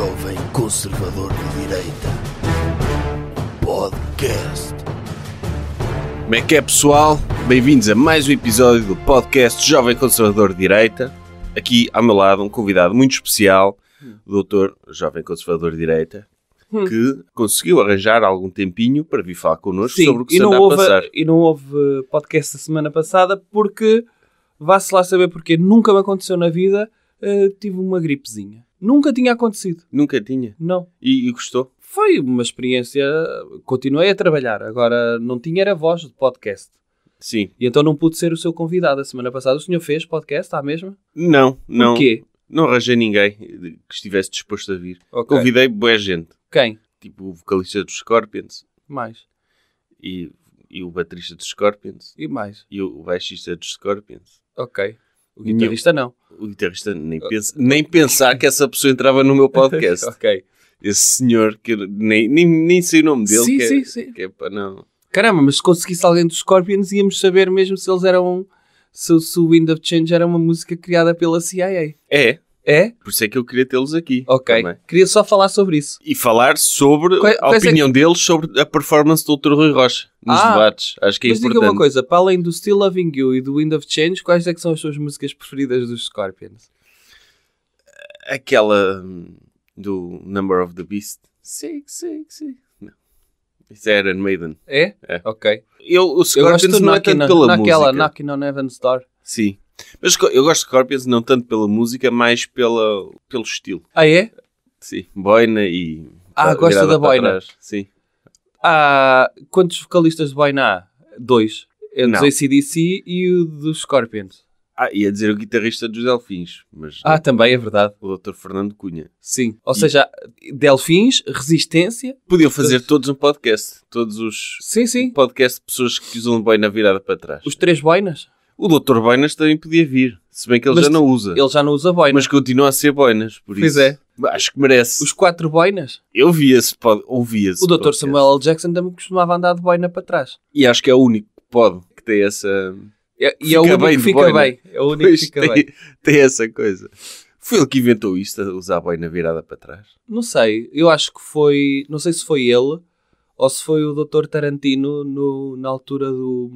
jovem conservador de direita. Podcast. Como é que é, pessoal? Bem-vindos a mais um episódio do podcast Jovem Conservador de Direita. Aqui ao meu lado, um convidado muito especial, o doutor Jovem Conservador de Direita, hum. que conseguiu arranjar algum tempinho para vir falar connosco Sim, sobre o que se anda a passar. E não houve eh, podcast a semana passada porque, vá-se lá saber porque nunca me aconteceu na vida, uh, tive uma gripezinha. Nunca tinha acontecido. Nunca tinha? Não. E, e gostou? Foi uma experiência. Continuei a trabalhar. Agora, não tinha era voz de podcast. Sim. E então não pude ser o seu convidado. A semana passada o senhor fez podcast, à mesma? Não, não. Porquê? Não arranjei ninguém que estivesse disposto a vir. Okay. Convidei boa gente. Quem? Tipo o vocalista dos Scorpions. Mais. E, e o baterista dos Scorpions. E mais. E o baixista dos Scorpions. Ok. O guitarrista então, não. O guitarrista nem, ah, pensa, nem pensar que essa pessoa entrava no meu podcast. ok. Esse senhor que nem, nem, nem sei o nome dele. Sim, que é, sim, é, sim. Que é para não... Caramba, mas se conseguisse alguém dos Scorpions, íamos saber mesmo se eles eram. Se, se o Wind of Change era uma música criada pela CIA. É, é? Por isso é que eu queria tê-los aqui. Ok. Também. Queria só falar sobre isso. E falar sobre a opinião é que... deles sobre a performance do Dr. Rui Rocha nos ah, debates. Acho que é mas importante. Mas diga uma coisa, para além do Still Loving You e do Wind of Change, quais é que são as suas músicas preferidas dos Scorpions? Aquela hum, do Number of the Beast. Sim, sim, sim. Isso é Iron Maiden. É? é. Ok. Eu, o Scorpions eu gosto não é tanto pela naquela, música. Naquela Knocking on Heaven's Door. Sim. Mas eu gosto de Scorpions não tanto pela música, mais pela, pelo estilo. Ah, é? Sim, boina e. Ah, gosta da boina? Trás. Sim. Ah, quantos vocalistas de boina há? Dois. É o ACDC e o dos Scorpions. Ah, ia dizer o guitarrista dos Delfins, mas... Ah, não. também é verdade. O Dr. Fernando Cunha. Sim, ou e... seja, Delfins, Resistência... Podiam fazer todos... todos um podcast, todos os... Sim, sim. Um podcast de pessoas que usam boina virada para trás. Os três boinas? O Dr. Boinas também podia vir, se bem que ele Mas já não usa. Ele já não usa boinas. Mas continua a ser boinas, por pois isso. Pois é. Acho que merece. Os quatro boinas? Eu via-se, ouvia-se. O Dr. Samuel L. Jackson também costumava andar de boina para trás. E acho que é o único que pode, que tem essa... É, e é o único que fica bem. É o único pois que fica tem, bem. Tem essa coisa. Foi ele que inventou isto, usar a boina virada para trás? Não sei. Eu acho que foi... Não sei se foi ele ou se foi o Dr. Tarantino no, na altura do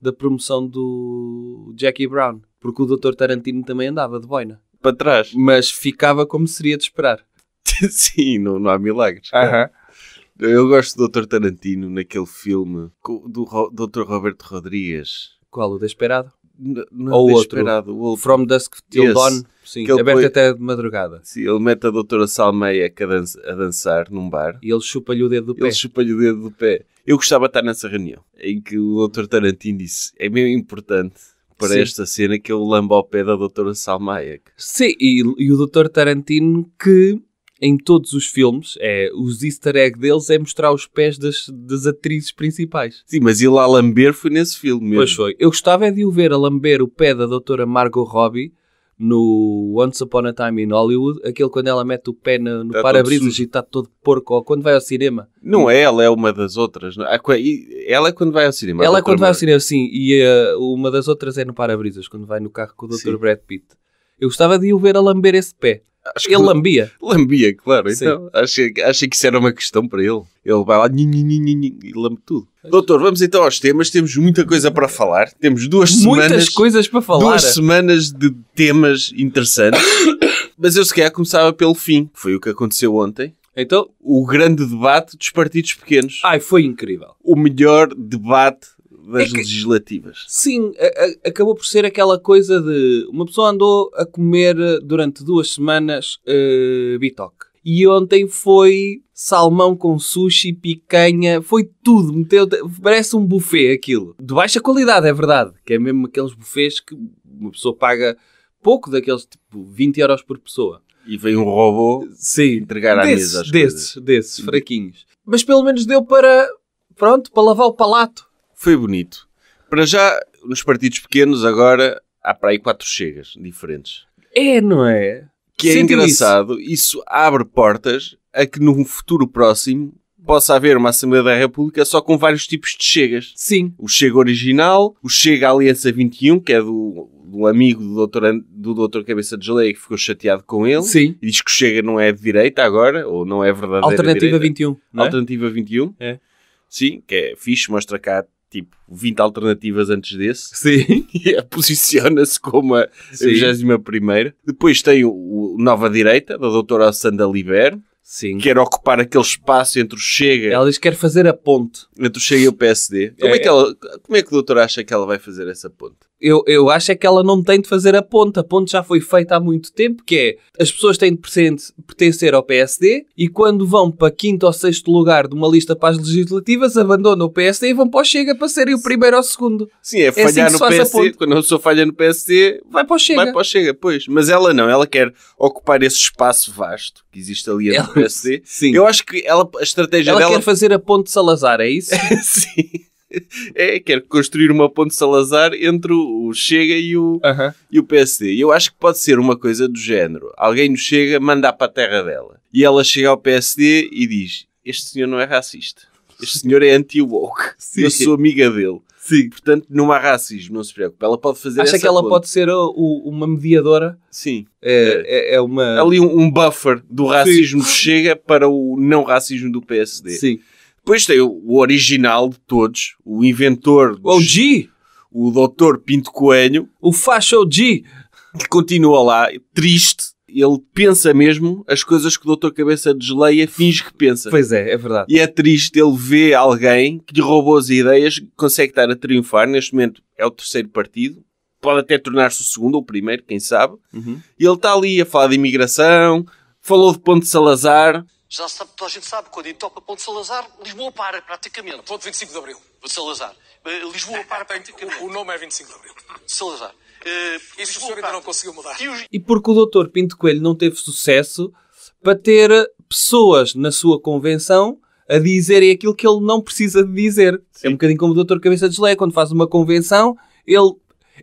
da promoção do Jackie Brown, porque o Dr. Tarantino também andava de boina. Para trás. Mas ficava como seria de esperar. Sim, não, não há milagres. Uh -huh. Eu gosto do Dr. Tarantino naquele filme do Dr. Roberto Rodrigues. Qual? O Desperado? N não é Ou Desperado. Outro. O From Dusk Till Dawn sim. Que aberto põe... até de madrugada. Sim, ele mete a doutora Salmeia a, a dançar num bar. E ele chupa-lhe o dedo do ele pé. Ele chupa-lhe o dedo do pé. Eu gostava de estar nessa reunião em que o doutor Tarantino disse é meio importante para Sim. esta cena que ele lamba ao pé da doutora Salmeia. Sim, e, e o doutor Tarantino que em todos os filmes, é, os easter egg deles é mostrar os pés das, das atrizes principais. Sim, mas ele a lamber foi nesse filme mesmo. Pois foi. Eu gostava é de o ver a lamber o pé da doutora Margot Robbie no Once Upon a Time in Hollywood, aquele quando ela mete o pé no, no para-brisas e está todo porco, ou quando vai ao cinema. Não é, ela é uma das outras. É? Ah, ela é quando vai ao cinema. Ela é quando vai ao cinema, sim. E uh, uma das outras é no para-brisas, quando vai no carro com o Dr. Sim. Brad Pitt. Eu gostava de o ver a lamber esse pé. Acho ele lambia. Lambia, claro. Então, achei, achei que isso era uma questão para ele. Ele vai lá nhin, e lambe tudo. Doutor, vamos então aos temas. Temos muita coisa para falar. Temos duas Muitas semanas. coisas para falar. Duas semanas de temas interessantes. Mas eu se calhar começava pelo fim. Foi o que aconteceu ontem. Então, o grande debate dos partidos pequenos. Ai, foi incrível. O melhor debate das é que, legislativas. Sim, a, a, acabou por ser aquela coisa de uma pessoa andou a comer eh, durante duas semanas uh, bitoque. E ontem foi salmão com sushi, picanha, foi tudo. Meteu, parece um buffet aquilo. De baixa qualidade, é verdade. Que é mesmo aqueles buffets que uma pessoa paga pouco daqueles, tipo, 20 euros por pessoa. E vem um robô Sim, entregar à desses, mesa as desses, coisas. Desses, desses, fraquinhos. Mas pelo menos deu para, pronto, para lavar o palato foi bonito. Para já, nos partidos pequenos, agora há para aí quatro chegas diferentes. É, não é? Que é engraçado, isso. isso abre portas a que num futuro próximo possa haver uma Assembleia da República só com vários tipos de chegas. Sim. O chega original, o chega Aliança 21, que é do, do amigo do doutor, do doutor Cabeça de Geleia que ficou chateado com ele. Sim. E diz que o chega não é de direita agora, ou não é verdadeira Alternativa direita. 21. Não é? Alternativa 21. É. Sim, que é fixe, mostra cá tipo 20 alternativas antes desse. Sim. Posiciona-se como a 21 Depois tem o Nova Direita, da doutora Sandra Liber. Sim. Quer ocupar aquele espaço entre o Chega. Ela diz que quer fazer a ponte. Entre o Chega e o PSD. Como é, é que, ela, como é que o doutor acha que ela vai fazer essa ponte? eu, eu acho é que ela não tem de fazer a ponte. A ponte já foi feita há muito tempo, que é as pessoas têm de pertencer ao PSD e quando vão para quinto ou sexto lugar de uma lista para as legislativas, abandonam o PSD e vão para o Chega para serem o primeiro ou o segundo. Sim, é falhar é assim no PSD. Quando a pessoa falha no PSD, vai para o Chega. Vai para o Chega, pois. Mas ela não, ela quer ocupar esse espaço vasto que existe ali no PSD. Sim. Eu acho que ela, a estratégia ela dela... Ela quer fazer a ponte de Salazar, é isso? sim é, quer construir uma ponte Salazar entre o Chega e o, e o PSD. Eu acho que pode ser uma coisa do género. Alguém nos Chega manda para a terra dela. E ela chega ao PSD e diz: Este senhor não é racista. Este senhor é anti-woke. Eu sou amiga dele. Sim. Portanto, não há racismo, não se preocupe. Ela pode fazer Acha que ela ponte. pode ser o, o, uma mediadora? Sim. É, é, é, é uma... Ali um, um, buffer do racismo Sim. chega para o não racismo do PSD. Sim. Depois tem o original de todos, o inventor. Dos, o G. O Dr. Pinto Coelho. O Facho G. Que continua lá, triste. Ele pensa mesmo as coisas que o Dr. Cabeça desleia, finge que pensa. Pois é, é verdade. E é triste, ele vê alguém que lhe roubou as ideias, consegue estar a triunfar. Neste momento é o terceiro partido, pode até tornar-se o segundo ou o primeiro, quem sabe. Uhum. E ele está ali a falar de imigração, falou de Ponte Salazar, já sabe, toda a gente sabe, quando topa Ponte Salazar, Lisboa para praticamente. Ponte 25 de Abril. Salazar. Eh, Lisboa para praticamente. O nome é 25 de Abril. Salazar. Uh, Isso ainda não conseguiu mudar. E porque o doutor Pinto Coelho não teve sucesso para ter pessoas na sua convenção a dizerem aquilo que ele não precisa de dizer. É Sim. É um bocadinho como o doutor Cabeça de Geleia, quando faz uma convenção, ele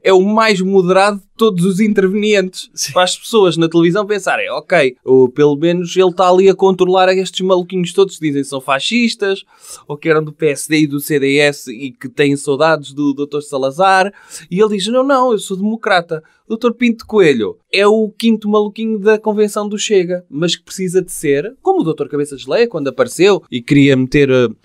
é o mais moderado todos os intervenientes Sim. para as pessoas na televisão pensarem, ok, ou pelo menos ele está ali a controlar estes maluquinhos todos que dizem que são fascistas, ou que eram do PSD e do CDS e que têm saudades do Dr. Salazar, e ele diz, não, não, eu sou democrata. Dr. Pinto Coelho é o quinto maluquinho da convenção do Chega, mas que precisa de ser, como o Dr. Cabeça de Leia, quando apareceu e queria meter uh,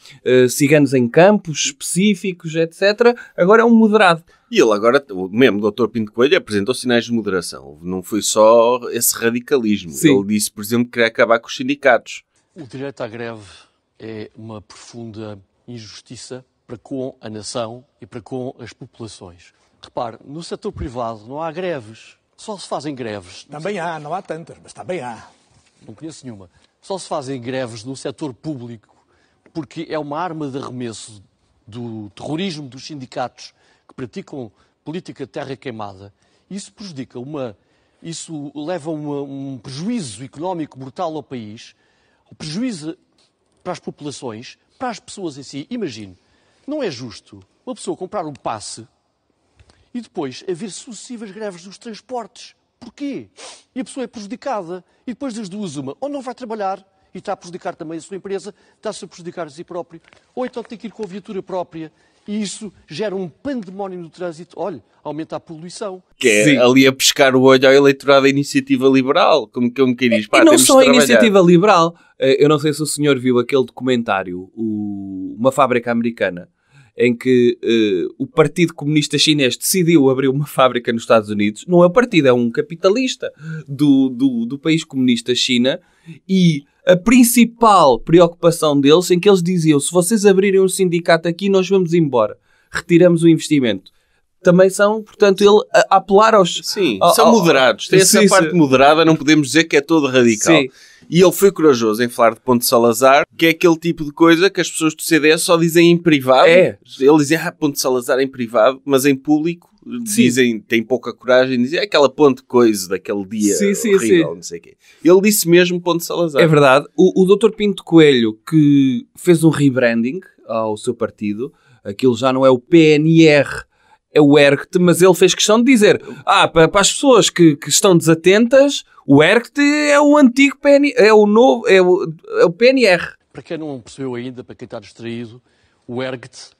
uh, ciganos em campos específicos, etc., agora é um moderado. E ele agora, o mesmo Dr. Pinto Coelho, é presidente apresentou sinais de moderação. Não foi só esse radicalismo. Sim. Ele disse, por exemplo, que queria acabar com os sindicatos. O direito à greve é uma profunda injustiça para com a nação e para com as populações. Repare, no setor privado não há greves. Só se fazem greves. Também há, não há tantas, mas também há. Não conheço nenhuma. Só se fazem greves no setor público porque é uma arma de arremesso do terrorismo dos sindicatos que praticam política terra queimada isso prejudica uma. Isso leva a um prejuízo económico brutal ao país, prejuízo para as populações, para as pessoas em si. Imagine, não é justo uma pessoa comprar um passe e depois haver sucessivas greves dos transportes. Porquê? E a pessoa é prejudicada. E depois das duas, uma, ou não vai trabalhar e está a prejudicar também a sua empresa, está-se a prejudicar a si próprio, ou então tem que ir com a viatura própria e isso gera um pandemónio no trânsito. Olha, aumenta a poluição. Que é Sim. ali a pescar o olho ao eleitorado da iniciativa liberal, como que eu me queria dizer. E não só a iniciativa liberal. Eh, eu não sei se o senhor viu aquele documentário, o... Uma Fábrica Americana, em que uh, o Partido Comunista Chinês decidiu abrir uma fábrica nos Estados Unidos. Não é o partido, é um capitalista do, do, do país comunista China e a principal preocupação deles, em que eles diziam: se vocês abrirem um sindicato aqui, nós vamos embora, retiramos o investimento. Também são, portanto, ele a apelar aos. Sim, são ao, moderados. Tem sim, essa parte moderada, não podemos dizer que é todo radical. Sim. E ele foi corajoso em falar de Ponte Salazar, que é aquele tipo de coisa que as pessoas do CDS só dizem em privado. É. Ele dizia, ah, Ponte Salazar em privado, mas em público dizem, têm pouca coragem, dizem é aquela ponte coisa daquele dia sim, sim, horrível, sim. não sei o quê. Ele disse mesmo ponte Salazar. É verdade. O, o Dr. Pinto Coelho, que fez um rebranding ao seu partido, aquilo já não é o PNR, é o ERGT, mas ele fez questão de dizer, ah, para, para as pessoas que, que estão desatentas, o ERGT é o antigo PNR, é o novo, é o, é o PNR. Para quem não percebeu ainda, para quem está distraído, o ERGT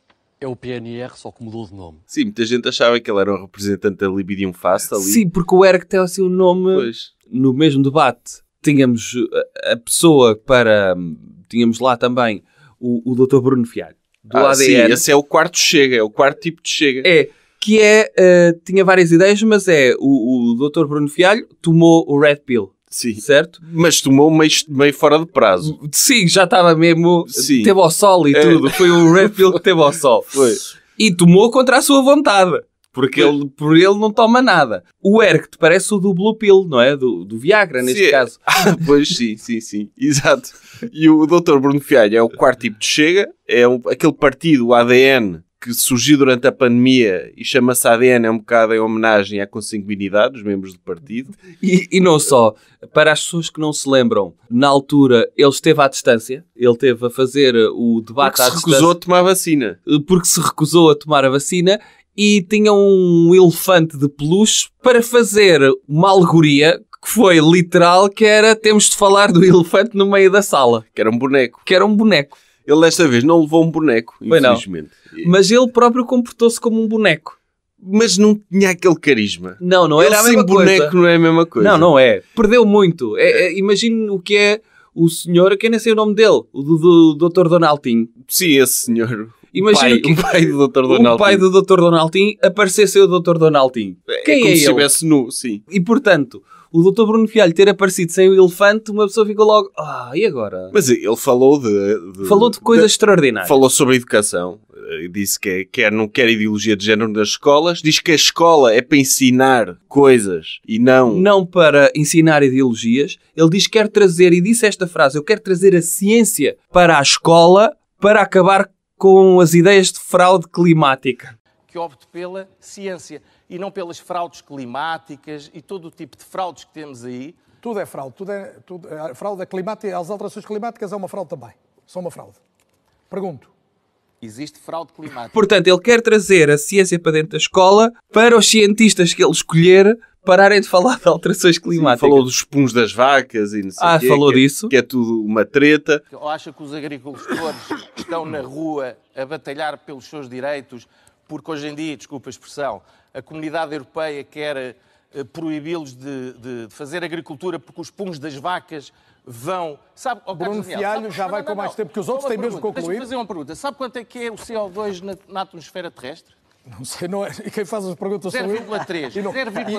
é o PNR, só que mudou de nome. Sim, muita gente achava que ele era um representante da Libidium Fast ali. Sim, porque o Eric tem assim um nome. Pois. No mesmo debate, tínhamos uh, a pessoa para. Hum, tínhamos lá também o, o Dr. Bruno Fialho. Do ah, ADN. Sim, esse é o quarto Chega, é o quarto tipo de Chega. É, que é. Uh, tinha várias ideias, mas é. O, o Dr. Bruno Fialho tomou o Red Pill. Sim. Certo? Mas tomou meio, meio fora de prazo. Sim, já estava mesmo. Sim. Teve ao sol e é. tudo. Foi o red pill que teve ao sol. Foi. E tomou contra a sua vontade. Porque é. ele, por ele não toma nada. O te parece o do Blue Pill, não é? Do, do Viagra, neste sim. É. caso. Ah, pois sim, sim, sim. Exato. E o Dr. Bruno Fialho é o quarto tipo de Chega. É um, aquele partido ADN que surgiu durante a pandemia e chama-se ADN, é um bocado em homenagem à consanguinidade dos membros do partido. E, e, não só. Para as pessoas que não se lembram, na altura ele esteve à distância, ele esteve a fazer uh, o debate porque à distância. Porque se recusou a tomar a vacina. Uh, porque se recusou a tomar a vacina e tinha um elefante de peluche para fazer uma alegoria que foi literal, que era temos de falar do elefante no meio da sala. Que era um boneco. Que era um boneco. Ele desta vez não levou um boneco, Foi infelizmente. Não. Mas ele próprio comportou-se como um boneco. Mas não tinha aquele carisma. Não, não ele era a mesma coisa. sem boneco não é a mesma coisa. Não, não é. Perdeu muito. É, é, é imagine o que é o senhor, que nem sei o nome dele, o do, do Dr. Donaldinho. Sim, esse senhor. Imagina que o pai do Dr. Donaldinho. O pai do Dr. Donaldinho aparecesse o Dr. Donaldinho. É Quem é como é se ele? estivesse nu, sim. E portanto, o doutor Bruno Fialho ter aparecido sem o elefante, uma pessoa ficou logo, ah, e agora? Mas ele falou de. de falou de coisas extraordinárias. Falou sobre educação. Eh, disse que é, quer, é, não quer ideologia de género nas escolas. Diz que a escola é para ensinar coisas e não. Não para ensinar ideologias. Ele diz que quer trazer, e disse esta frase: eu quero trazer a ciência para a escola para acabar com as ideias de fraude climática que opte pela ciência e não pelas fraudes climáticas e todo o tipo de fraudes que temos aí. Tudo é fraude. Tudo é, tudo, a fraude climática, as alterações climáticas é uma fraude também. São uma fraude. Pergunto. Existe fraude climática. Portanto, ele quer trazer a ciência para dentro da escola para os cientistas que ele escolher pararem de falar de alterações climáticas. Sim, falou dos puns das vacas e não sei ah, quê, falou que, é, disso? Que é tudo uma treta. Ou acha que os agricultores estão na rua a batalhar pelos seus direitos porque hoje em dia, desculpa a expressão, a comunidade europeia quer eh, proibi-los de, de, de, fazer agricultura porque os punhos das vacas vão. Sabe, oh, Bruno Fialho já vai não, com mais não, tempo que os outros, tem mesmo concluído. Deixa-me fazer uma pergunta. Sabe quanto é que é o CO2 na, na atmosfera terrestre? Não sei, não é, quem faz as perguntas são eu. 0,3. E não,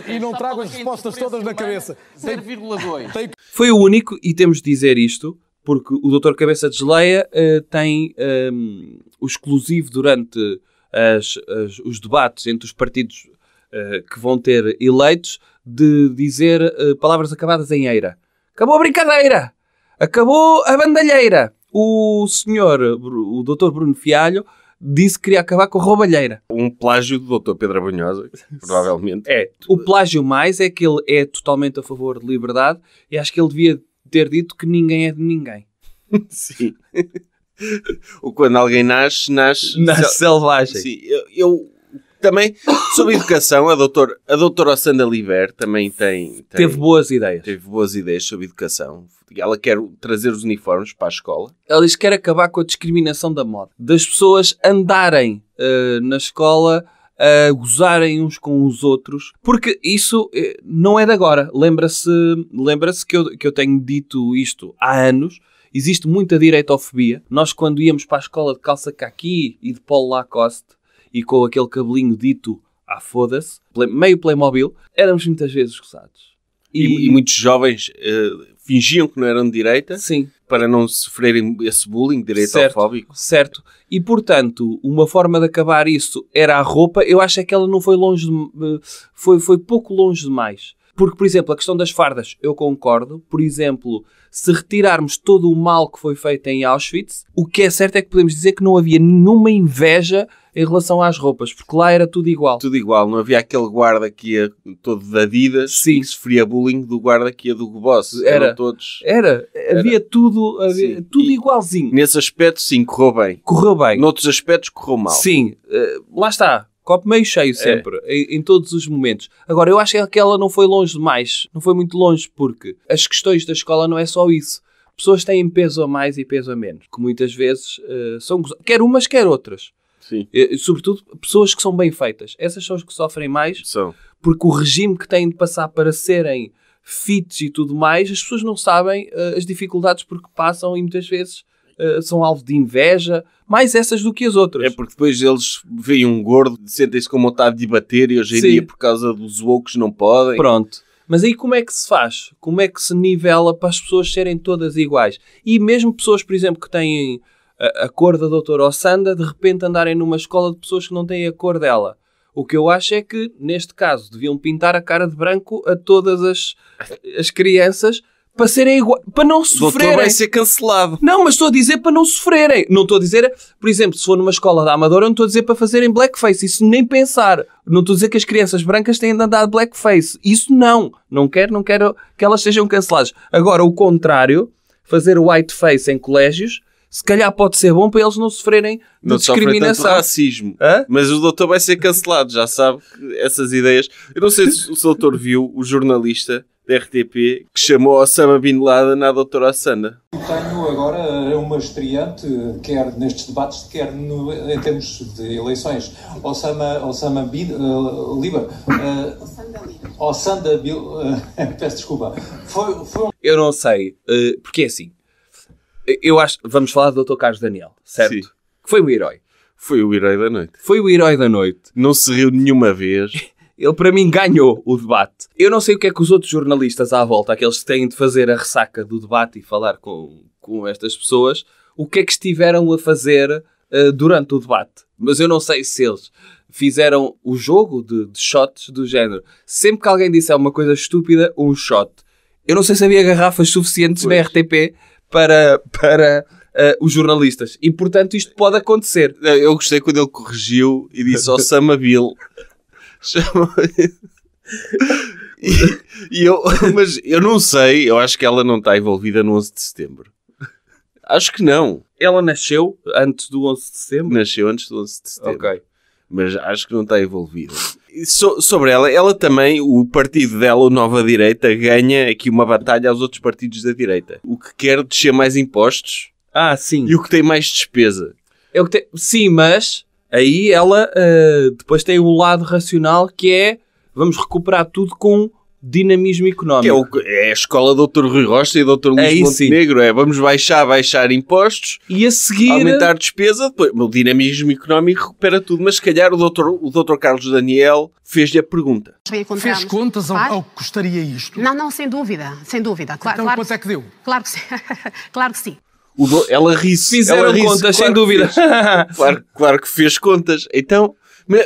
e, e não trago é as é respostas todas na cabeça. 0,2. Foi o único, e temos de dizer isto, porque o Dr. Cabeça de Geleia uh, tem um, ehm, o exclusivo durante as, as, os debates entre os partidos uh, que vão ter eleitos de dizer uh, palavras acabadas em eira. Acabou a brincadeira! Acabou a bandalheira! O senhor, o doutor Bruno Fialho, disse que queria acabar com a roubalheira. Um plágio do doutor Pedro Abanhosa, provavelmente. é. O plágio mais é que ele é totalmente a favor de liberdade e acho que ele devia ter dito que ninguém é de ninguém. Sim. Quando alguém nasce, nasce. Nasce sel... selvagem. Sim, eu, eu também, sobre educação, a, doutor, a doutora Sandra Liver também tem, tem, Teve boas ideias. Teve boas ideias sobre educação. Ela quer trazer os uniformes para a escola. Ela diz que quer acabar com a discriminação da moda. Das pessoas andarem uh, na escola a gozarem uns com os outros, porque isso eh, não é de agora. Lembra-se lembra, -se, lembra -se que, eu, que eu tenho dito isto há anos Existe muita direitofobia. Nós, quando íamos para a escola de calça caqui e de polo Lacoste e com aquele cabelinho dito à ah, foda-se, meio Playmobil, éramos muitas vezes gozados. E, e, e muitos jovens uh, fingiam que não eram de direita Sim. para não sofrerem esse bullying direitofóbico. Certo, certo. E, portanto, uma forma de acabar isso era a roupa. Eu acho é que ela não foi longe, de, eh, foi, foi pouco longe demais. Porque, por exemplo, a questão das fardas, eu concordo. Por exemplo, se retirarmos todo o mal que foi feito em Auschwitz, o que é certo é que podemos dizer que não havia nenhuma inveja em relação às roupas, porque lá era tudo igual. Tudo igual, não havia aquele guarda que ia todo de Adidas Sim. que sofria bullying do guarda que ia do Boss. Era, Eram todos. Era, havia era. tudo, havia, tudo igualzinho. Nesse aspecto, sim, correu bem. Correu bem. Noutros aspectos, correu mal. Sim, uh, lá está. Copo meio cheio é. sempre, é. em, em, todos os momentos. Agora, eu acho que ela não foi longe demais, não foi muito longe, porque as questões da escola não é só isso. Pessoas têm peso a mais e peso a menos, que muitas vezes uh, são quer umas, quer outras. Sim. E, sobretudo pessoas que são bem feitas. Essas são as que sofrem mais, são. porque o regime que têm de passar para serem fits e tudo mais, as pessoas não sabem uh, as dificuldades porque passam e muitas vezes eh, são alvo de inveja, mais essas do que as outras. É porque depois eles veem um gordo, sentem-se com vontade de bater e hoje em Sim. dia por causa dos loucos, não podem. Pronto. Mas aí como é que se faz? Como é que se nivela para as pessoas serem todas iguais? E mesmo pessoas, por exemplo, que têm a, eh, a cor da doutora Ossanda, de repente andarem numa escola de pessoas que não têm a cor dela. O que eu acho é que, neste caso, deviam pintar a cara de branco a todas as, as crianças para serem igual, para não sofrerem. Doutor vai ser cancelado. Não, mas estou a dizer para não sofrerem. Não estou a dizer, por exemplo, se for numa escola da Amadora, não estou a dizer para fazerem blackface. Isso nem pensar. Não estou a dizer que as crianças brancas têm de andar blackface. Isso não. Não quero, não quero que elas sejam canceladas. Agora, o contrário, fazer whiteface em colégios, se calhar pode ser bom para eles não sofrerem de não discriminação. Tanto racismo. Hã? Mas o doutor vai ser cancelado, já sabe essas ideias. Eu não sei se o doutor viu o jornalista da RTP que chamou Osama Bin Laden à doutora Sana. Tenho agora uma estreante, quer nestes debates, quer no, em termos de eleições. Osama, Osama Bin uh, Liber. Uh, Osanda Liber. Bin... Uh, peço desculpa. Foi, foi um... Eu não sei, uh, porque é assim. Eu acho... Vamos falar do Dr. Carlos Daniel, certo? Sim. Que foi o herói. Foi o herói da noite. Foi o herói da noite. Não se riu nenhuma vez. Ele, para mim, ganhou o debate. Eu não sei o que é que os outros jornalistas à volta, aqueles que têm de fazer a ressaca do debate e falar com, com estas pessoas, o que é que estiveram a fazer uh, durante o debate. Mas eu não sei se eles fizeram o jogo de, de, shots do género. Sempre que alguém disser uma coisa estúpida, um shot. Eu não sei se havia garrafas suficientes pois. na RTP para, para uh, os jornalistas. E, portanto, isto pode acontecer. Eu gostei quando ele corrigiu e disse ao oh, Samabil Chamou e, e, eu, mas eu não sei, eu acho que ela não está envolvida no 11 de setembro. Acho que não. Ela nasceu antes do 11 de setembro? Nasceu antes do 11 de setembro. Ok. Mas acho que não está envolvida. So, sobre ela, ela também, o partido dela, o Nova Direita, ganha aqui uma batalha aos outros partidos da direita. O que quer descer mais impostos. Ah, sim. E o que tem mais despesa. É o que tem... Sim, mas Aí ela uh, depois tem um lado racional que é vamos recuperar tudo com dinamismo económico. É, o, é, a escola do Dr. Rui Rocha e Dr. Luís Montenegro. É, vamos baixar, baixar impostos. E a seguir... Aumentar despesa. Depois, o dinamismo económico recupera tudo. Mas se calhar o Dr. O Dr. Carlos Daniel fez-lhe a pergunta. Fez contas ao, ao, que custaria isto? Não, não, sem dúvida. Sem dúvida. Claro, então claro quanto é que deu? Claro que, claro que sim do... Ela ri-se. Fizeram ela contas, claro sem dúvida. claro, claro que fez contas. Então,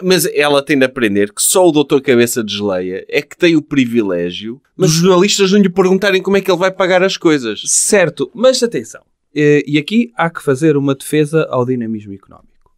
mas ela tem de aprender que só o doutor Cabeça desleia é que tem o privilégio, mas os jornalistas não lhe perguntarem como é que ele vai pagar as coisas. Certo, mas atenção. Eh, e aqui há que fazer uma defesa ao dinamismo económico.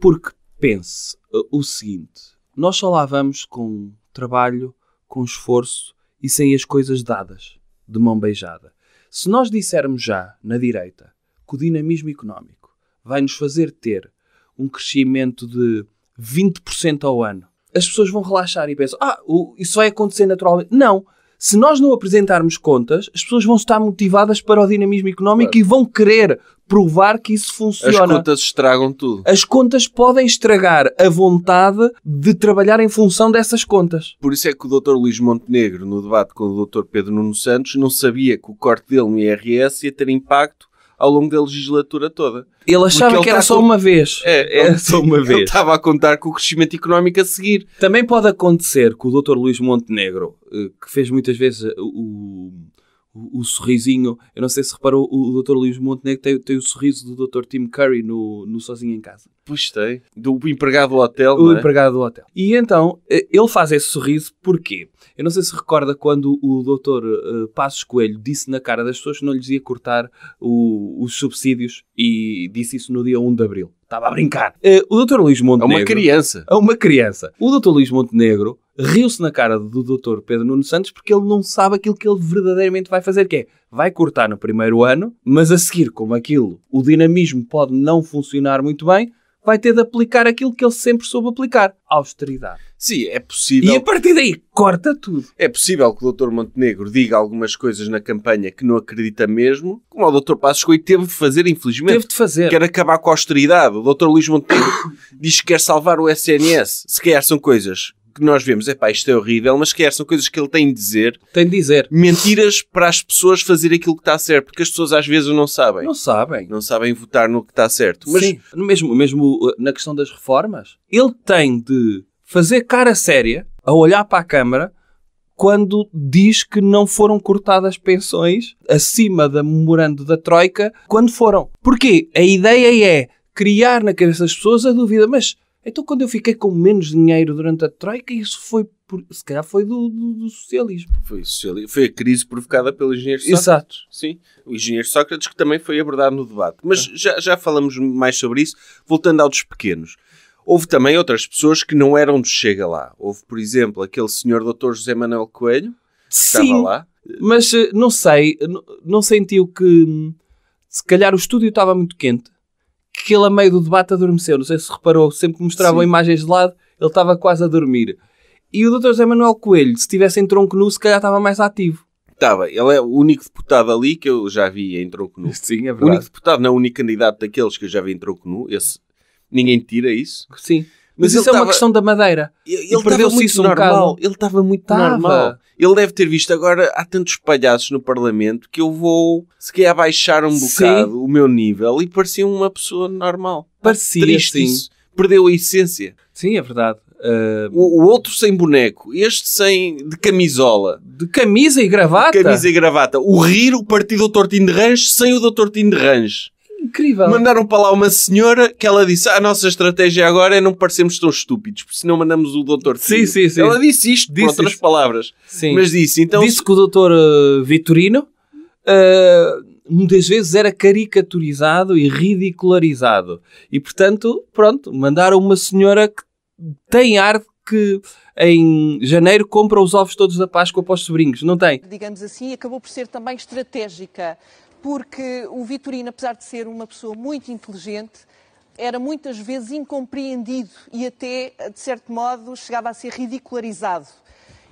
Porque pense eh, o seguinte: nós só lá vamos com trabalho, com esforço e sem as coisas dadas, de mão beijada. Se nós dissermos já, na direita, que o dinamismo económico vai nos fazer ter um crescimento de 20% ao ano, as pessoas vão relaxar e pensam: ah, isso vai acontecer naturalmente. Não. Se nós não apresentarmos contas, as pessoas vão estar motivadas para o dinamismo económico claro. e vão querer provar que isso funciona. As contas estragam tudo. As contas podem estragar a vontade de trabalhar em função dessas contas. Por isso é que o Dr. Luís Montenegro, no debate com o Dr. Pedro Nuno Santos, não sabia que o corte dele no IRS ia ter impacto ao longo da legislatura toda. Ele achava ele que era tá só com... uma vez. É, é. era só uma vez. Ele estava a contar com o crescimento económico a seguir. Também pode acontecer que o Dr. Luís Montenegro, eh, que fez muitas vezes o o, o, sorrisinho. Eu não sei se reparou, o, Dr. Luís Montenegro tem, tem o sorriso do Dr. Tim Curry no, no Sozinho em Casa. Pois tem. Do empregado do hotel, O é? empregado do hotel. E então, eh, ele faz esse sorriso porquê? Eu não sei se recorda quando o Dr. Eh, Passos Coelho disse na cara das pessoas que não lhes ia cortar o, os subsídios e disse isso no dia 1 de Abril. Estava a brincar. Eh, o Dr. Luís Montenegro... É uma criança. É uma criança. O Dr. Luís Montenegro riu-se na cara do doutor Pedro Nuno Santos porque ele não sabe aquilo que ele verdadeiramente vai fazer, que é vai cortar no primeiro ano, mas a seguir, como aquilo, o dinamismo pode não funcionar muito bem, vai ter de aplicar aquilo que ele sempre soube aplicar, austeridade. Sim, é possível. E a partir daí, corta tudo. É possível que o Dr. Montenegro diga algumas coisas na campanha que não acredita mesmo, como o Dr. Passos Coelho teve de fazer, infelizmente. Teve de fazer. Quer acabar com a austeridade. O Dr. Luís Montenegro diz que quer salvar o SNS. Se calhar são coisas que nós vemos, é pá, isto é horrível, mas quer, são coisas que ele tem de dizer. Tem de dizer. Mentiras para as pessoas fazer aquilo que está certo, porque as pessoas às vezes não sabem. Não sabem. Não sabem votar no que está certo. Mas Sim. Mesmo, mesmo uh, na questão das reformas, ele tem de fazer cara séria a olhar para a Câmara quando diz que não foram cortadas pensões acima da memorando da Troika, quando foram. Porquê? A ideia é criar na cabeça das pessoas a dúvida, mas então, quando eu fiquei com menos dinheiro durante a Troika, isso foi, por, se calhar, foi do, do, do socialismo. Foi, socialismo. foi a crise provocada pelo engenheiro Sócrates. Exato. Sim, o engenheiro Sócrates, que também foi abordado no debate. Mas já, já falamos mais sobre isso, voltando aos pequenos. Houve também outras pessoas que não eram do Chega lá. Houve, por exemplo, aquele senhor doutor José Manuel Coelho, que Sim, estava lá. Mas eh, não sei, não, não sentiu que se calhar o estúdio estava muito quente que ele a meio do debate adormeceu. Não sei se reparou, sempre que mostravam Sim. imagens de lado, ele estava quase a dormir. E o Dr. José Manuel Coelho, se tivesse em tronco nu, se calhar estava mais ativo. Estava. Ele é o único deputado ali que eu já vi em tronco nu. Sim, é verdade. O único deputado, não, é o único candidato daqueles que eu já vi em tronco nu. Esse, ninguém tira isso. Sim. Mas, mas isso é tava... uma questão da madeira. Ele, perdeu-se isso normal. ele estava muito tava. normal. Ele deve ter visto agora há tantos palhaços no Parlamento que eu vou se calhar baixar um bocado sim. o meu nível e parecia uma pessoa normal. Parecia Triste isso. Perdeu a essência. Sim, é verdade. Uh... O, o, outro sem boneco, este sem de camisola, de camisa e gravata, de camisa e gravata. O rir o partido do Dr. Tim de Range sem o Dr. Tim de Range. Incrível. Mandaram para lá uma senhora que ela disse: A nossa estratégia agora é não parecermos tão estúpidos, porque senão mandamos o doutor. Sim, sim, sim. Ela disse isto, disse outras isso. palavras. Sim. Mas disse então. Disse que o doutor uh, Vitorino. Uh, eh, muitas vezes era caricaturizado e ridicularizado. E portanto, pronto, mandaram uma senhora que tem ar que em janeiro compra os ovos todos da Páscoa para os sobrinhos, não tem? Digamos assim, acabou por ser também estratégica porque o Vitorino, apesar de ser uma pessoa muito inteligente, era muitas vezes incompreendido e até, de certo modo, chegava a ser ridicularizado.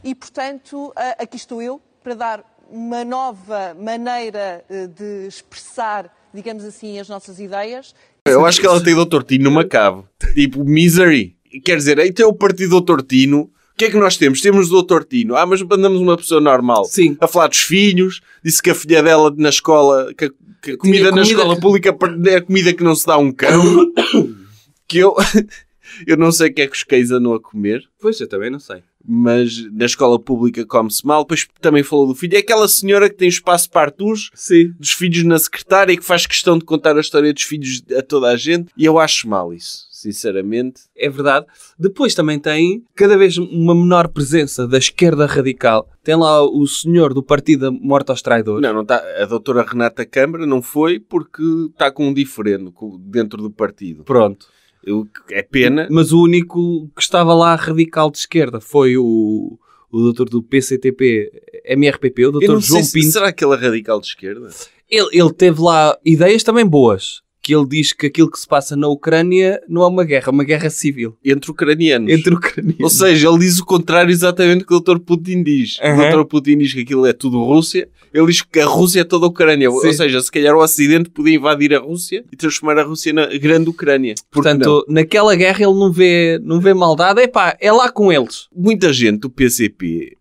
E, portanto, aqui estou eu para dar uma nova maneira eh, de expressar, digamos assim, as nossas ideias. Eu acho que ela tem Doutor Tino numa cave. Tipo, misery. Quer dizer, aí então tem é o partido Doutor Tino o que é que nós temos? Temos o doutor Tino. Ah, mas mandamos uma pessoa normal. Sim. A falar dos filhos, disse que a filha dela na escola, que a, que a comida, comida, na escola pública é a comida que não se dá a um cão. que eu, eu não sei o que é que os cães andam a comer. Pois, eu também não sei mas na escola pública come-se mal. Depois também falou do filho. É aquela senhora que tem espaço para Arturs, dos filhos na secretária, e que faz questão de contar a história dos filhos a toda a gente. E eu acho mal isso, sinceramente. É verdade. Depois também tem cada vez uma menor presença da esquerda radical. Tem lá o senhor do partido Morto aos Traidores. Não, não está A doutora Renata Câmara não foi porque está com um diferendo dentro do partido. Pronto. Eu, é pena. Mas o único que estava lá radical de esquerda foi o, o doutor do PCTP, MRPP, o doutor João se, Pinto. Será que ele é radical de esquerda? Ele, ele teve lá ideias também boas que ele diz que aquilo que se passa na Ucrânia não é uma guerra, é uma guerra civil. Entre ucranianos. Entre ucranianos. Ou seja, ele diz o contrário exatamente que o Dr. Putin diz. Uhum. O Dr. Putin diz que aquilo é tudo Rússia. Ele diz que a Rússia é toda a Ucrânia. Sim. Ou seja, se calhar o Ocidente podia invadir a Rússia e transformar a Rússia na grande Ucrânia. Portanto, naquela guerra ele não vê, não vê maldade. É pá, é lá com eles. Muita gente do PCP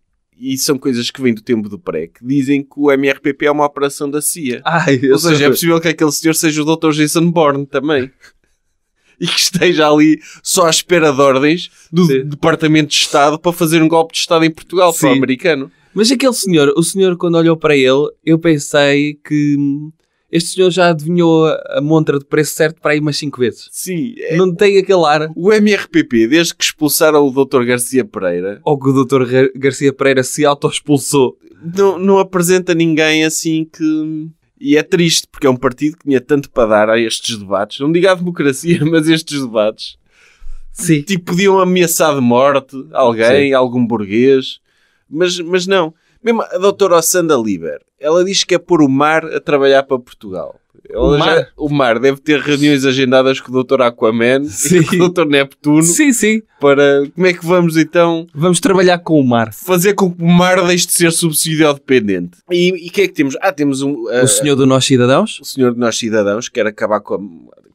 e são coisas que vêm do tempo do pré, que dizem que o MRPP é uma operação da CIA. Ai, ah, Ou seja, é possível que aquele senhor seja o Dr. Jason Bourne também. e que esteja ali só à espera de ordens do Sim. Departamento de Estado para fazer um golpe de Estado em Portugal Sim. para o americano. Mas aquele senhor, o senhor quando olhou para ele, eu pensei que hum, este senhor já adivinhou a montra de preço certo para aí umas 5 vezes. Sim. É... Não tem aquele ar. O MRPP, desde que expulsaram o Dr. Garcia Pereira... Ou que o Dr. Garcia Pereira se auto-expulsou. Não, não apresenta ninguém assim que... E é triste, porque é um partido que tinha tanto para dar a estes debates. Não digo à democracia, mas estes debates. Sim. Tipo, podiam ameaçar de morte alguém, Sim. algum burguês. Mas, mas não. Mesmo a doutora Ossanda Liber, ela diz que é pôr o mar a trabalhar para Portugal. o, já, mar? o mar deve ter reuniões agendadas com o Dr. Aquaman sim. e com o Dr. Neptuno. Sim, sim. Para como é que vamos então? Vamos trabalhar com o mar. Fazer com que o mar deixe de ser subsídio dependente. E o que é que temos? Ah, temos um. Uh, o eh, senhor do nós cidadãos? O senhor do nós cidadãos quer acabar com a,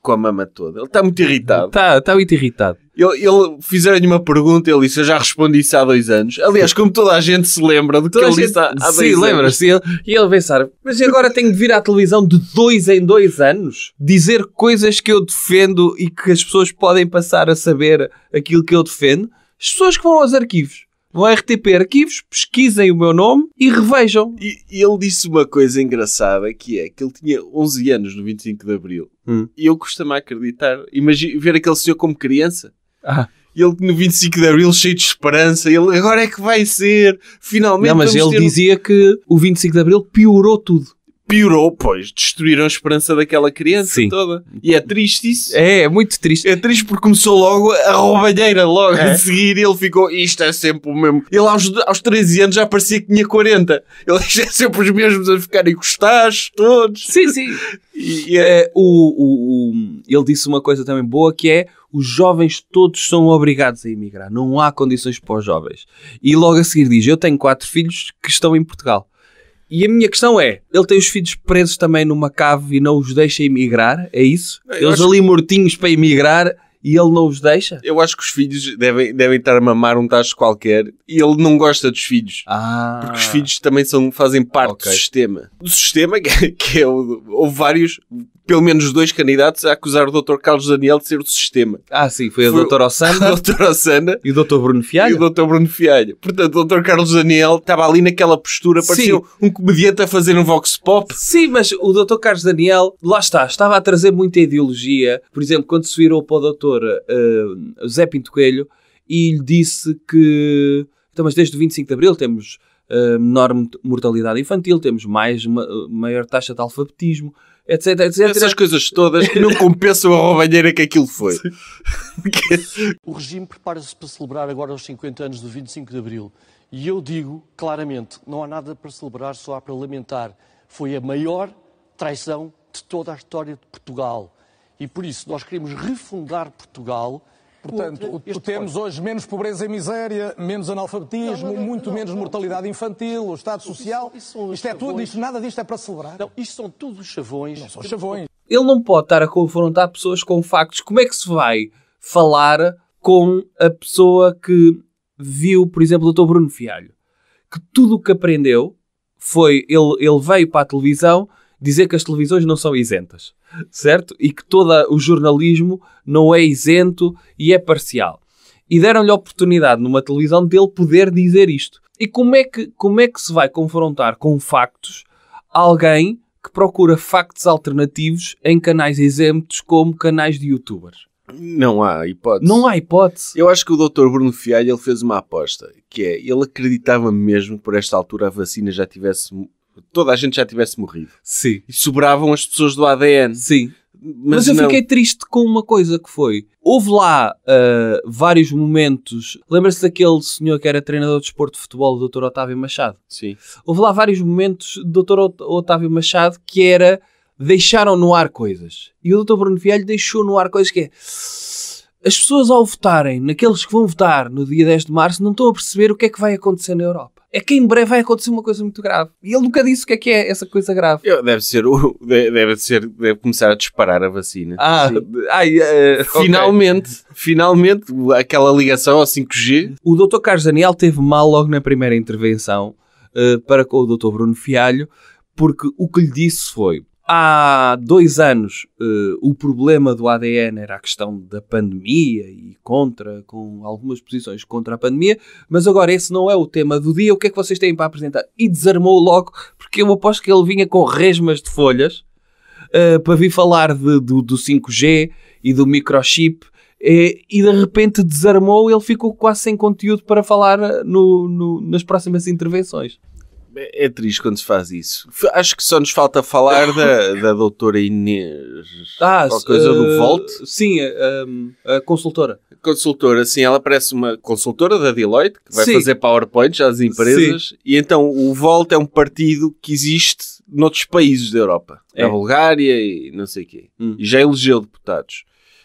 com a mama toda. Ele está muito irritado. Está, está muito irritado. Ele, ele fizeram-lhe uma pergunta, ele disse: Eu já respondi isso há dois anos. Aliás, como toda a gente se lembra do que ele está disse há, há sim, dois sim, lembra -se. anos. E ele pensar: Mas agora tenho de vir à televisão de dois em dois anos dizer coisas que eu defendo e que as pessoas podem passar a saber aquilo que eu defendo? As pessoas que vão aos arquivos Vão a RTP Arquivos, pesquisem o meu nome e revejam. E ele disse uma coisa engraçada, que é que ele tinha 11 anos no 25 de Abril. Hum. E eu costumo acreditar, imagina, ver aquele senhor como criança. Ah. Ele no 25 de Abril cheio de esperança, ele agora é que vai ser, finalmente. Não, mas ele ter... dizia que o 25 de Abril piorou tudo piorou, pois. Destruíram a esperança daquela criança Sim. toda. E é triste isso. É, é muito triste. É triste porque começou logo a roubalheira, logo é. a seguir. Ele ficou, isto é sempre o mesmo. Ele aos, aos 13 anos já parecia que tinha 40. Ele é sempre os mesmos a ficarem gostados, todos. Sim, sim. E, é, é, o, o, o, ele disse uma coisa também boa que é os jovens todos são obrigados a emigrar. Não há condições para os jovens. E logo a seguir diz, eu tenho quatro filhos que estão em Portugal e a minha questão é: ele tem os filhos presos também numa cave e não os deixa emigrar? É isso? Eu Eles ali mortinhos para emigrar e ele não os deixa? Eu acho que os filhos devem, devem estar a mamar um tacho qualquer e ele não gosta dos filhos. Ah. Porque os filhos também são, fazem parte okay. do sistema. Do sistema que, é, que é o, houve vários, pelo menos dois candidatos a acusar o Dr. Carlos Daniel de ser do sistema. Ah, sim, foi, foi o Dr. Ossana, Dr. Ossana e o Dr. Bruno Fialho. E o Dr. Bruno Fialho. Portanto, o Dr. Carlos Daniel estava ali naquela postura, parecia um comediante a fazer um vox pop. Sim, mas o Dr. Carlos Daniel, lá está, estava a trazer muita ideologia. Por exemplo, quando se virou para o Dr doutor uh, eh, Zé Pinto Coelho e lhe disse que então, mas desde o 25 de Abril temos uh, menor mortalidade infantil, temos mais, ma maior taxa de alfabetismo, etc, etc. Essas coisas todas que não compensam a roubalheira que aquilo foi. o regime prepara-se para celebrar agora os 50 anos do 25 de Abril. E eu digo claramente, não há nada para celebrar, só há para lamentar. Foi a maior traição de toda a história de Portugal. E por isso nós queremos refundar Portugal. Portanto, Outra, temos hoje menos pobreza e miséria, menos analfabetismo, não, não, muito não, menos mortalidade infantil, o Estado Social. Isso, isto é tudo, isto, nada disto é para celebrar. Não, isto são tudo chavões. Não são chavões. Ele não pode estar a confrontar pessoas com factos. Como é que se vai falar com a pessoa que viu, por exemplo, o Dr. Bruno Fialho? Que tudo o que aprendeu foi. Ele, ele veio para a televisão dizer que as televisões não são isentas, certo? E que todo o jornalismo não é isento e é parcial. E deram-lhe a oportunidade numa televisão dele poder dizer isto. E como é que, como é que se vai confrontar com factos alguém que procura factos alternativos em canais isentos como canais de youtubers? Não há hipótese. Não há hipótese. Eu acho que o Dr. Bruno Fialho ele fez uma aposta, que é, ele acreditava mesmo que por esta altura a vacina já tivesse toda a gente já tivesse morrido. Sim. E sobravam as pessoas do ADN. Sim. Mas, Mas eu não... fiquei triste com uma coisa que foi. Houve lá uh, vários momentos. Lembra-se daquele senhor que era treinador de esporte de futebol, o Dr. Otávio Machado? Sim. Houve lá vários momentos Dr. Otávio Machado que era deixaram no ar coisas. E o Dr. Bruno Fialho deixou no ar coisas que é as pessoas ao votarem naqueles que vão votar no dia 10 de março não estão a perceber o que é que vai acontecer na Europa. É que em breve vai acontecer uma coisa muito grave. E ele nunca disse o que é que é essa coisa grave. deve ser, deve ser, deve começar a disparar a vacina. Ah, ai, eh, finalmente, okay. finalmente, aquela ligação ao 5G. O Dr. Carlos Daniel teve mal logo na primeira intervenção uh, para com o Dr. Bruno Fialho, porque o que lhe disse foi: há dois anos uh, o problema do ADN era a questão da pandemia e contra, com algumas posições contra a pandemia, mas agora esse não é o tema do dia. O que é que vocês têm para apresentar? E desarmou logo, porque eu aposto que ele vinha com resmas de folhas uh, para vir falar de, do, do 5G e do microchip. E, eh, e de repente desarmou, ele ficou quase sem conteúdo para falar no, no, nas próximas intervenções é, triste quando se faz isso. Acho que só nos falta falar da, da doutora Inês. Ah, Qual coisa uh, do eh, Volt? Sim, eh, ehm, a consultora. Consultora, sim, ela parece uma consultora da Deloitte que vai sim. fazer PowerPoints às empresas. Sim. E então o Volt é um partido que existe noutros países da Europa, é. na Bulgária e não sei o quê. Hum. E já elegeu deputados.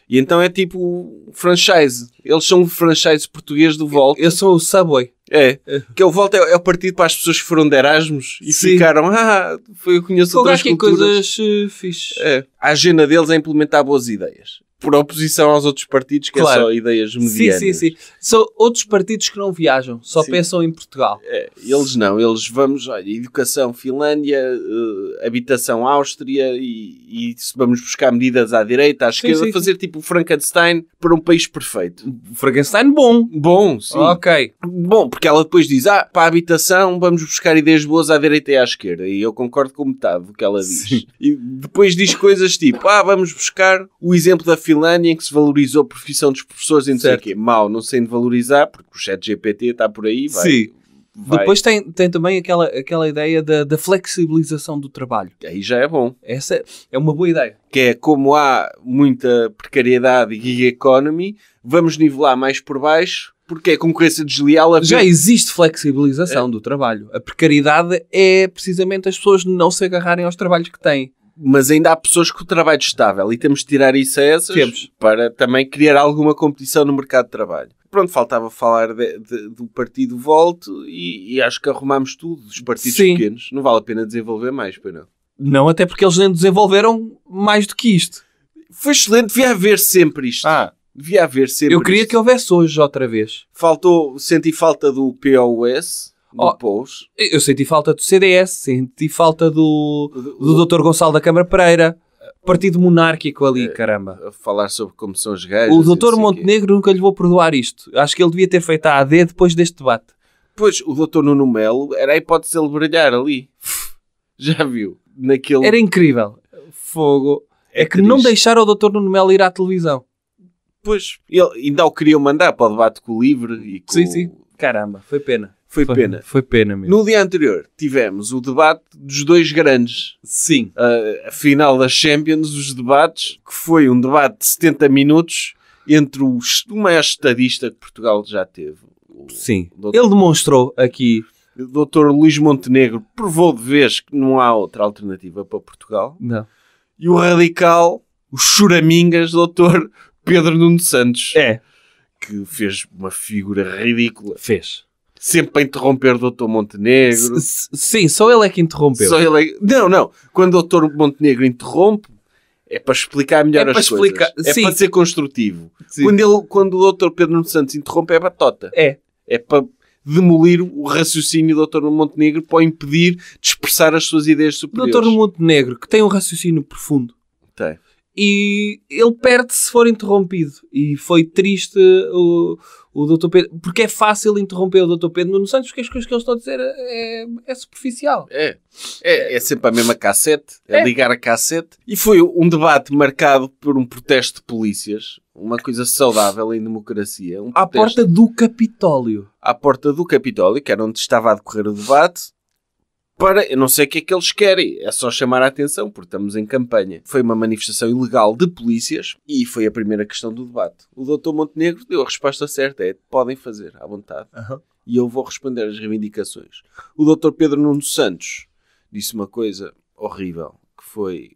E então é tipo franchise. Eles são o franchise português do Volt. eu sou o Subway. É. é. Que é o Volta é, o partido para as pessoas que foram de Erasmus e Sim. ficaram, ah, foi, eu conheço Qual outras culturas. coisas uh, fixe. É. A agenda deles é implementar boas ideias por oposição aos outros partidos que é claro. é só ideias medianas. Sim, sim, sim. São outros partidos que não viajam, só sim. pensam em Portugal. É, eles não, eles vamos, olha, educação Finlândia, uh, habitação Áustria e, e, vamos buscar medidas à direita, à esquerda, sim, sim, fazer tipo Frankenstein para um país perfeito. Frankenstein bom. Bom, sim. Ok. Bom, porque ela depois diz, ah, para a habitação vamos buscar ideias boas à direita e à esquerda. E eu concordo com metade do que ela diz. E depois diz coisas tipo, ah, vamos buscar o exemplo da Finlândia Finlândia em que se valorizou a profissão dos professores e não certo. sei o quê. Mal, não sendo valorizar, porque o chat GPT está por aí, vai, Sim. Vai. Depois tem, tem também aquela, aquela ideia da, da, flexibilização do trabalho. Aí já é bom. Essa é uma boa ideia. Que é como há muita precariedade e gig economy, vamos nivelar mais por baixo porque é concorrência desleal. A... Já existe flexibilização é. do trabalho. A precariedade é precisamente as pessoas não se agarrarem aos trabalhos que têm mas ainda há pessoas com trabalho é estável e temos de tirar isso a essas temos. para também criar alguma competição no mercado de trabalho. Pronto, faltava falar de, de, do partido Volto e, e, acho que arrumámos tudo dos partidos Sim. pequenos. Não vale a pena desenvolver mais, pois não? Não, até porque eles nem desenvolveram mais do que isto. Foi excelente, devia haver sempre isto. Ah. Devia haver sempre Eu queria isto. que houvesse hoje outra vez. Faltou, senti falta do POS do oh, Eu senti falta do CDS, senti falta do, do Dr. Gonçalo da Câmara Pereira. Eh, Partido monárquico ali, eh, caramba. falar sobre como são os gajos. O Dr. Montenegro nunca lhe vou perdoar isto. Acho que ele devia ter feito a AD depois deste debate. Pois, o Dr. Nuno Melo era a hipótese de ele brilhar ali. Já viu? Naquele... Era incrível. Fogo. É, é que triste. não deixaram o Dr. Nuno Melo ir à televisão. Pois, ele ainda o queriam mandar para o debate com o Livre e com... Sim, sim. Caramba, foi pena. Foi, foi, pena. Foi pena mesmo. No dia anterior tivemos o debate dos dois grandes. Sim. a final da Champions, os debates, que foi um debate de 70 minutos entre o, o maior estadista que Portugal já teve. O, Sim. O doutor, Ele demonstrou aqui. O doutor Luís Montenegro provou de vez que não há outra alternativa para Portugal. Não. E o radical, o churamingas doutor Pedro Nuno Santos. É. Que fez uma figura ridícula. Fez sempre para interromper o Dr. Montenegro. S sim, só ele é que interrompeu. Só ele é... Não, não. Quando o Dr. Montenegro interrompe, é para explicar melhor é as explicar... coisas. É sim. É para ser construtivo. Sim. Quando, ele, quando o Dr. Pedro Santos interrompe, é batota. É. É para demolir o raciocínio do Dr. Montenegro para o impedir de expressar as suas ideias superiores. Dr. Montenegro, que tem um raciocínio profundo. Tem e ele perde se for interrompido. E foi triste o, o Dr. Pedro, porque é fácil interromper o Dr. Pedro Nuno Santos, porque as coisas que eles estão a dizer é, é superficial. É. é. é, sempre a mesma cassete, é, é ligar a cassete. E foi um debate marcado por um protesto de polícias, uma coisa saudável em democracia. Um à porta do Capitólio. À porta do Capitólio, que era onde estava a decorrer o debate para. Eu não sei o que é que eles querem, é só chamar a atenção, porque estamos em campanha. Foi uma manifestação ilegal de polícias e foi a primeira questão do debate. O doutor Montenegro deu a resposta certa: é podem fazer, à vontade. Uhum. E eu vou responder às reivindicações. O doutor Pedro Nuno Santos disse uma coisa horrível, que foi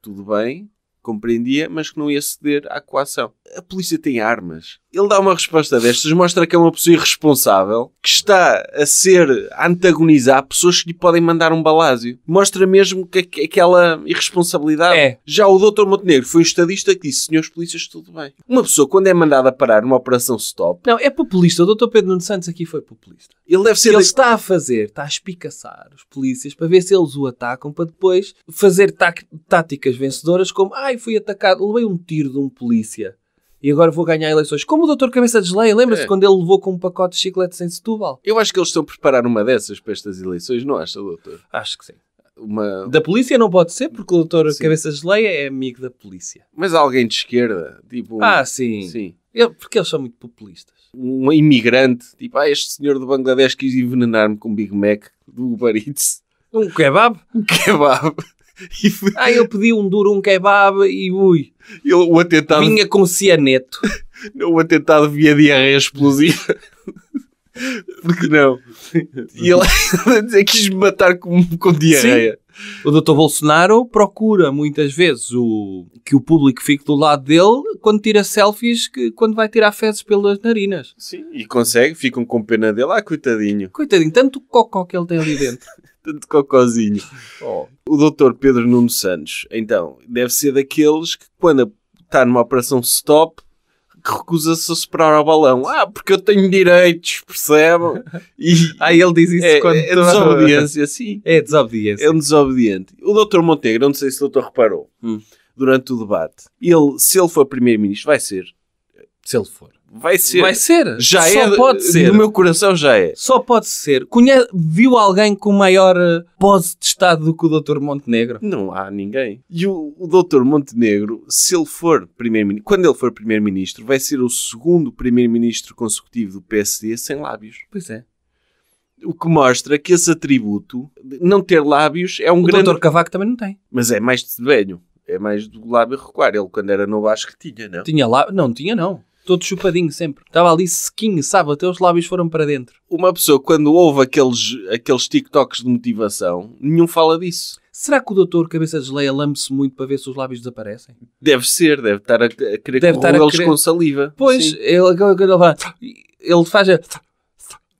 tudo bem, compreendia, mas que não ia ceder à coação. A polícia tem armas. Ele dá uma resposta destas, mostra que é uma pessoa irresponsável, que está a ser a antagonizar pessoas que lhe podem mandar um balásio. Mostra mesmo que, aquela irresponsabilidade. É. Já o Dr. Montenegro foi um estadista que disse: senhores polícias, tudo bem. Uma pessoa, quando é mandada parar numa operação stop. Não, é populista. O Dr. Pedro Nunes Santos aqui foi populista. Ele deve ser. Ele está a fazer, está a espicaçar os polícias para ver se eles o atacam, para depois fazer táticas vencedoras, como ai, fui atacado, levei um tiro de um polícia e agora vou ganhar eleições. Como o Dr. Cabeça de Leia, lembra-se é. quando ele levou com um pacote de chicletes em Setúbal? Eu acho que eles estão a preparar uma dessas para estas eleições, não acha, doutor? Acho que sim. Uma... Da polícia não pode ser, porque o Dr. Sim. Cabeça de Leia é amigo da polícia. Mas alguém de esquerda, tipo... Ah, sim. Sim. Eu, porque eles são muito populistas um imigrante, tipo, ah, este senhor do Bangladesh quis envenenar-me com Big Mac do Uber Eats. Um kebab? Um kebab. e Ah, eu pedi um duro, um kebab e ui. Ele, o atentado... Vinha com cianeto. o atentado via diarreia explosiva. Porque não? E ele quis me matar com, com diarreia. Sim. O doutor Bolsonaro procura muitas vezes o, que o público fique do lado dele quando tira selfies, que, quando vai tirar fezes pelas narinas. Sim, e consegue, ficam com pena dele. Ah, coitadinho. Coitadinho, tanto cocó que ele tem ali dentro. tanto cocózinho. Oh. O doutor Pedro Nuno Santos, então, deve ser daqueles que quando está numa operação stop que recusa-se a superar ao balão. Ah, porque eu tenho direitos, percebe? E aí ah, ele diz isso é, quando... É desobediência, sim. É desobediência. É um desobediente. O doutor Montenegro, não sei se o doutor reparou, hum. durante o debate, ele, se ele for primeiro-ministro, vai ser, se ele for, Vai ser. Vai ser. Já Só é. pode ser. No meu coração já é. Só pode ser. Conhe... Viu alguém com maior eh, pose de estado do que o Dr. Montenegro? Não há ninguém. E o, o Dr. Montenegro, se ele for primeiro-ministro, quando ele for primeiro-ministro, vai ser o segundo primeiro-ministro consecutivo do PSD sem lábios. Pois é. O que mostra que esse atributo, não ter lábios, é um o grande. O Dr. Cavaco também não tem. Mas é mais de velho. É mais do lábio recuar. Ele, quando era novo, acho que tinha, não? Tinha lá. Não, tinha não todo chupadinho sempre. Estava ali sequinho, sabe? Até os lábios foram para dentro. Uma pessoa, quando ouve aqueles, aqueles TikToks de motivação, nenhum fala disso. Será que o doutor Cabeça de Leia lambe-se muito para ver se os lábios desaparecem? Deve ser, deve estar a querer deve estar a eles querer... com saliva. Pois, ele, ele, ele faz a...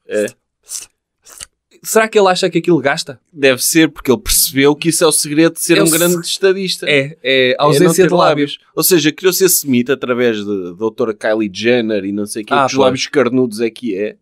É será que ele acha que aquilo gasta? Deve ser, porque ele percebeu que isso é o segredo de ser é um grande estadista. É, é, é a ausência é de lábios. lábios. Ou seja, criou-se esse mito através de, doutora Kylie Jenner e não sei o que, ah, que os lábios carnudos é que é.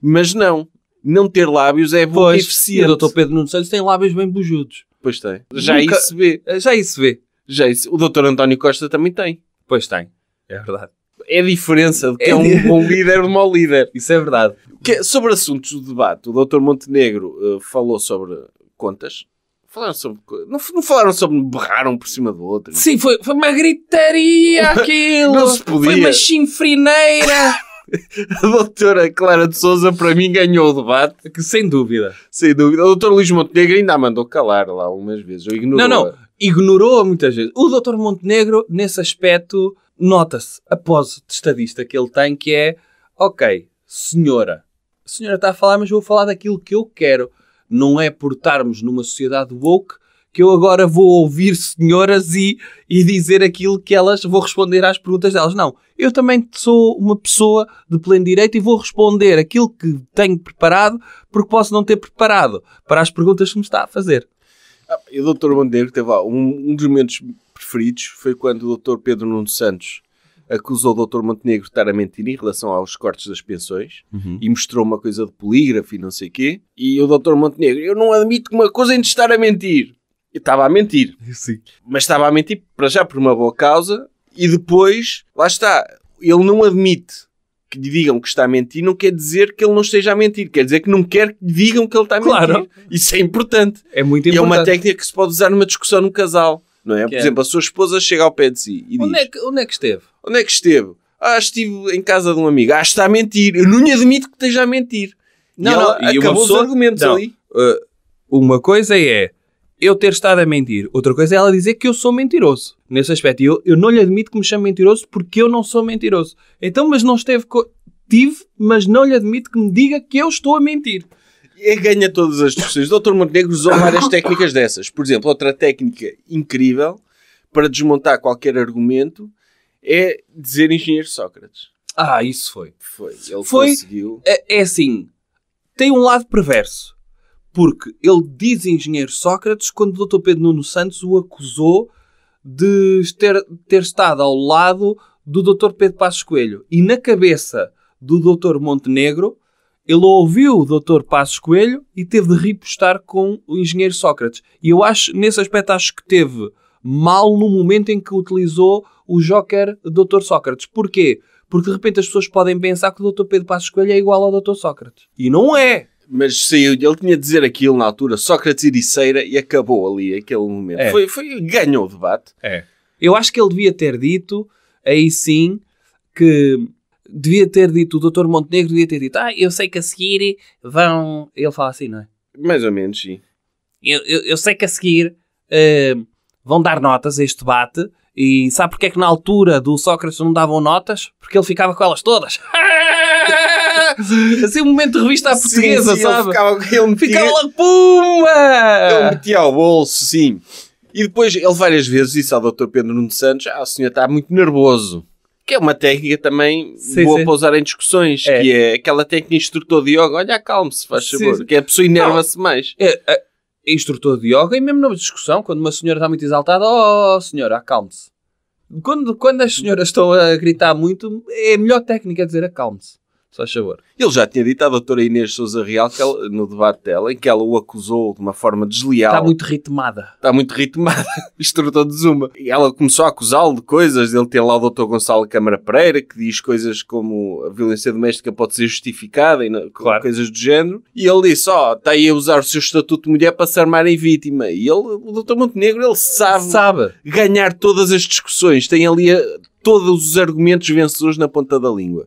Mas não, não ter lábios é bom eficiente. o doutor Pedro Nunes Santos tem lábios bem bujudos. Pois tem. Já Nunca... isso vê. Já isso vê. Já isso. O doutor António Costa também tem. Pois tem. É verdade é a diferença de que é, é um bom líder de mau líder. Isso é verdade. Que, é sobre assuntos do debate, o Dr. Montenegro uh, falou sobre contas. Falaram sobre. Não, não falaram sobre. Berraram por cima do outro. Sim, foi, foi uma gritaria aquilo. não se podia. Foi uma chinfrineira. a doutora Clara de Souza, para mim, ganhou o debate. Que, sem dúvida. Sem dúvida. O doutor Luís Montenegro ainda a mandou calar lá algumas vezes. ignorou. Não, não. Ignorou-a muitas vezes. O doutor Montenegro, nesse aspecto nota-se a pose de estadista que ele tem, que é, ok, senhora, a senhora está a falar, mas eu vou falar daquilo que eu quero. Não é por estarmos numa sociedade woke que eu agora vou ouvir senhoras e, e dizer aquilo que elas, vou responder às perguntas delas. Não, eu também sou uma pessoa de pleno direito e vou responder aquilo que tenho preparado, porque posso não ter preparado para as perguntas que me está a fazer. Ah, e o Dr. Bandeiro teve lá um, um dos momentos preferidos foi quando o Dr. Pedro Nuno Santos acusou o Dr. Montenegro de estar a mentir em relação aos cortes das pensões uhum. e mostrou uma coisa de polígrafo e não sei o quê. E o Dr. Montenegro, eu não admito que uma coisa de estar a mentir. E estava a mentir. Sim. Mas estava a mentir para já por uma boa causa e depois, lá está, ele não admite que lhe digam que está a mentir não quer dizer que ele não esteja a mentir, quer dizer que não quer que lhe digam que ele está a mentir. Claro. Isso é importante. É muito importante. E é uma técnica que se pode usar numa discussão no casal não é? Que Por é? exemplo, a sua esposa chega ao pé de si e onde é diz... É que, onde é que esteve? Onde é que esteve? Ah, estive em casa de um amigo. Ah, está a mentir. Eu não lhe admito que esteja a mentir. Não, e ela e acabou pessoa, os argumentos não. ali. Uh, uma coisa é eu ter estado a mentir. Outra coisa é ela dizer que eu sou mentiroso. Nesse aspecto, eu, eu não lhe admito que me chame mentiroso porque eu não sou mentiroso. Então, mas não esteve... Tive, mas não lhe admito que me diga que eu estou a mentir. E ganha todas as discussões. Dr. Montenegro usou várias técnicas dessas. Por exemplo, outra técnica incrível para desmontar qualquer argumento é dizer engenheiro Sócrates. Ah, isso foi. Foi. Ele foi, conseguiu. É, é assim. Tem um lado perverso. Porque ele diz engenheiro Sócrates quando o Dr. Pedro Nuno Santos o acusou de ter, ter estado ao lado do Dr. Pedro Passos Coelho. E na cabeça do Dr. Montenegro, ele ouviu o doutor Passos Coelho e teve de ripostar com o engenheiro Sócrates. E eu acho, nesse aspecto, acho que teve mal no momento em que utilizou o joker doutor Sócrates. Porquê? Porque de repente as pessoas podem pensar que o doutor Pedro Passos Coelho é igual ao doutor Sócrates. E não é! Mas saiu, ele tinha de dizer aquilo na altura, Sócrates Ericeira, e acabou ali aquele momento. É. Foi, foi, ganhou o debate. É. Eu acho que ele devia ter dito, aí sim, que devia ter dito, o doutor Montenegro devia ter dito, ah, eu sei que a seguir vão... Ele fala assim, não é? Mais ou menos, sim. Eu, eu, eu sei que a seguir uh, vão dar notas a este debate e sabe porque é que na altura do Sócrates não davam notas? Porque ele ficava com elas todas. assim um momento de revista à portuguesa, sim, sim, sabe? Ele ficava, ele metia, ficava lá puma Ele metia ao bolso, sim. E depois ele várias vezes disse ao Dr. Pedro Nuno Santos: Ah, o senhor está muito nervoso. Que é uma técnica também sim, boa sim. para usar em discussões, é. que é aquela técnica instrutor de yoga. Olha, calme-se, faz sim, favor, que a pessoa enerva-se mais. É, é, instrutor de yoga e mesmo na discussão, quando uma senhora está muito exaltada, oh senhora, acalme-se. Quando, quando as senhoras estão a gritar muito, é a melhor técnica dizer acalme-se. Só faz favor. Ele já tinha dito à doutora Inês Souza Real que ela, no debate dela, em que ela o acusou de uma forma desleal. Está muito ritmada. Está muito ritmada. Estrutou de zuma. E ela começou a acusá-lo de coisas. Ele tem lá o doutor Gonçalo Câmara Pereira, que diz coisas como a violência doméstica pode ser justificada e claro. coisas do género. E ele disse, ó, oh, está aí a usar o seu estatuto de mulher para se armar em vítima. E ele, o doutor Montenegro, ele sabe, sabe. ganhar todas as discussões. Tem ali a, eh, todos os argumentos vencedores na ponta da língua.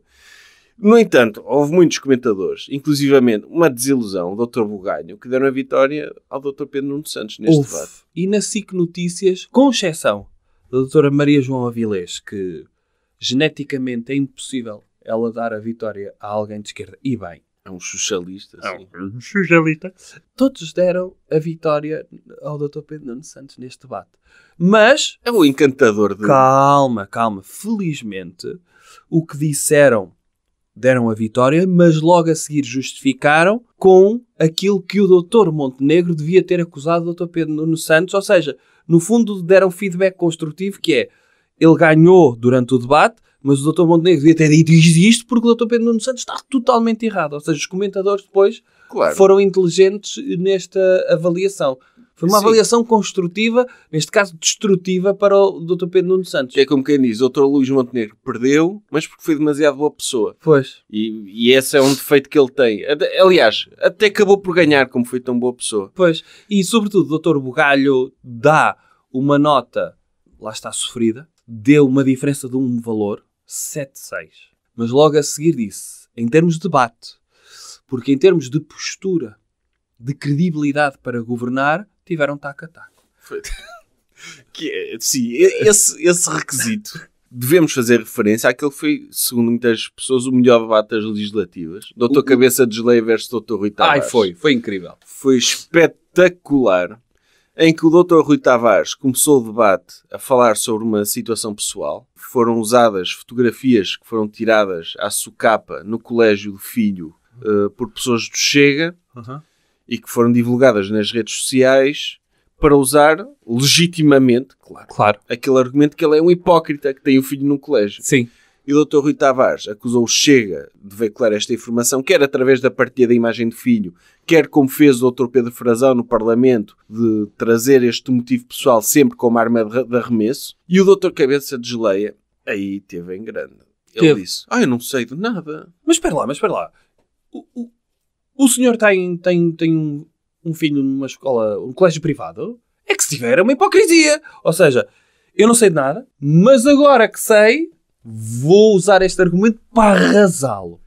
No entanto, houve muitos comentadores, inclusivamente uma desilusão o Dr. Bugalho, que deram a vitória ao Dr. Pedro Nuno Santos neste debate. E na SIC Notícias, com exceção da Dra. Maria João Avilés, que geneticamente é impossível ela dar a vitória a alguém de esquerda, e bem. É um socialista, sim. É um socialista. Todos deram a vitória ao Dr. Pedro Nuno Santos neste debate. Mas. É o encantador de. Calma, calma. Felizmente, o que disseram deram a vitória, mas logo a seguir justificaram com aquilo que o doutor Montenegro devia ter acusado o doutor Pedro Nuno Santos, ou seja, no fundo deram feedback construtivo que é, ele ganhou durante o debate, mas o doutor Montenegro devia ter dito isto porque o doutor Pedro Nuno Santos está totalmente errado, ou seja, os comentadores depois claro. foram inteligentes nesta avaliação. Foi uma Sim. avaliação construtiva, neste caso destrutiva, para o Dr. Pedro Nuno Santos. É como quem diz, o Dr. Luís Montenegro perdeu, mas porque foi demasiado boa pessoa. Pois. E, e esse é um defeito que ele tem. Aliás, até acabou por ganhar como foi tão boa pessoa. Pois. E, sobretudo, o Dr. Bugalho dá uma nota, lá está sofrida, deu uma diferença de um valor, 7,6. Mas logo a seguir disse, em termos de debate, porque em termos de postura, de credibilidade para governar, tiveram taco a taco. que, é, sim, esse, esse requisito devemos fazer referência àquele que foi, segundo muitas pessoas, o melhor debate das legislativas. Doutor o, Cabeça de Geleia versus Doutor Rui Tavares. Ai, foi, foi incrível. Foi espetacular, em que o Doutor Rui Tavares começou o debate a falar sobre uma situação pessoal. Foram usadas fotografias que foram tiradas à sucapa no colégio do filho uh, por pessoas do Chega. Uhum e que foram divulgadas nas redes sociais para usar legitimamente, claro, claro. aquele argumento que ele é um hipócrita que tem o um filho num colégio. Sim. E o Dr. Rui Tavares acusou o Chega de veicular esta informação, quer através da partilha da imagem do filho, quer como fez o Dr. Pedro Frazão no Parlamento, de trazer este motivo pessoal sempre como arma de arremesso. E o Dr. Cabeça de Geleia, aí teve em grande. Ele teve. disse: Ah, eu não sei de nada. Mas espera lá, mas espera lá. o, o senhor tem, tem, tem um, filho numa escola, um colégio privado? É que se tiver é uma hipocrisia. Ou seja, eu não sei de nada, mas agora que sei, vou usar este argumento para arrasá-lo.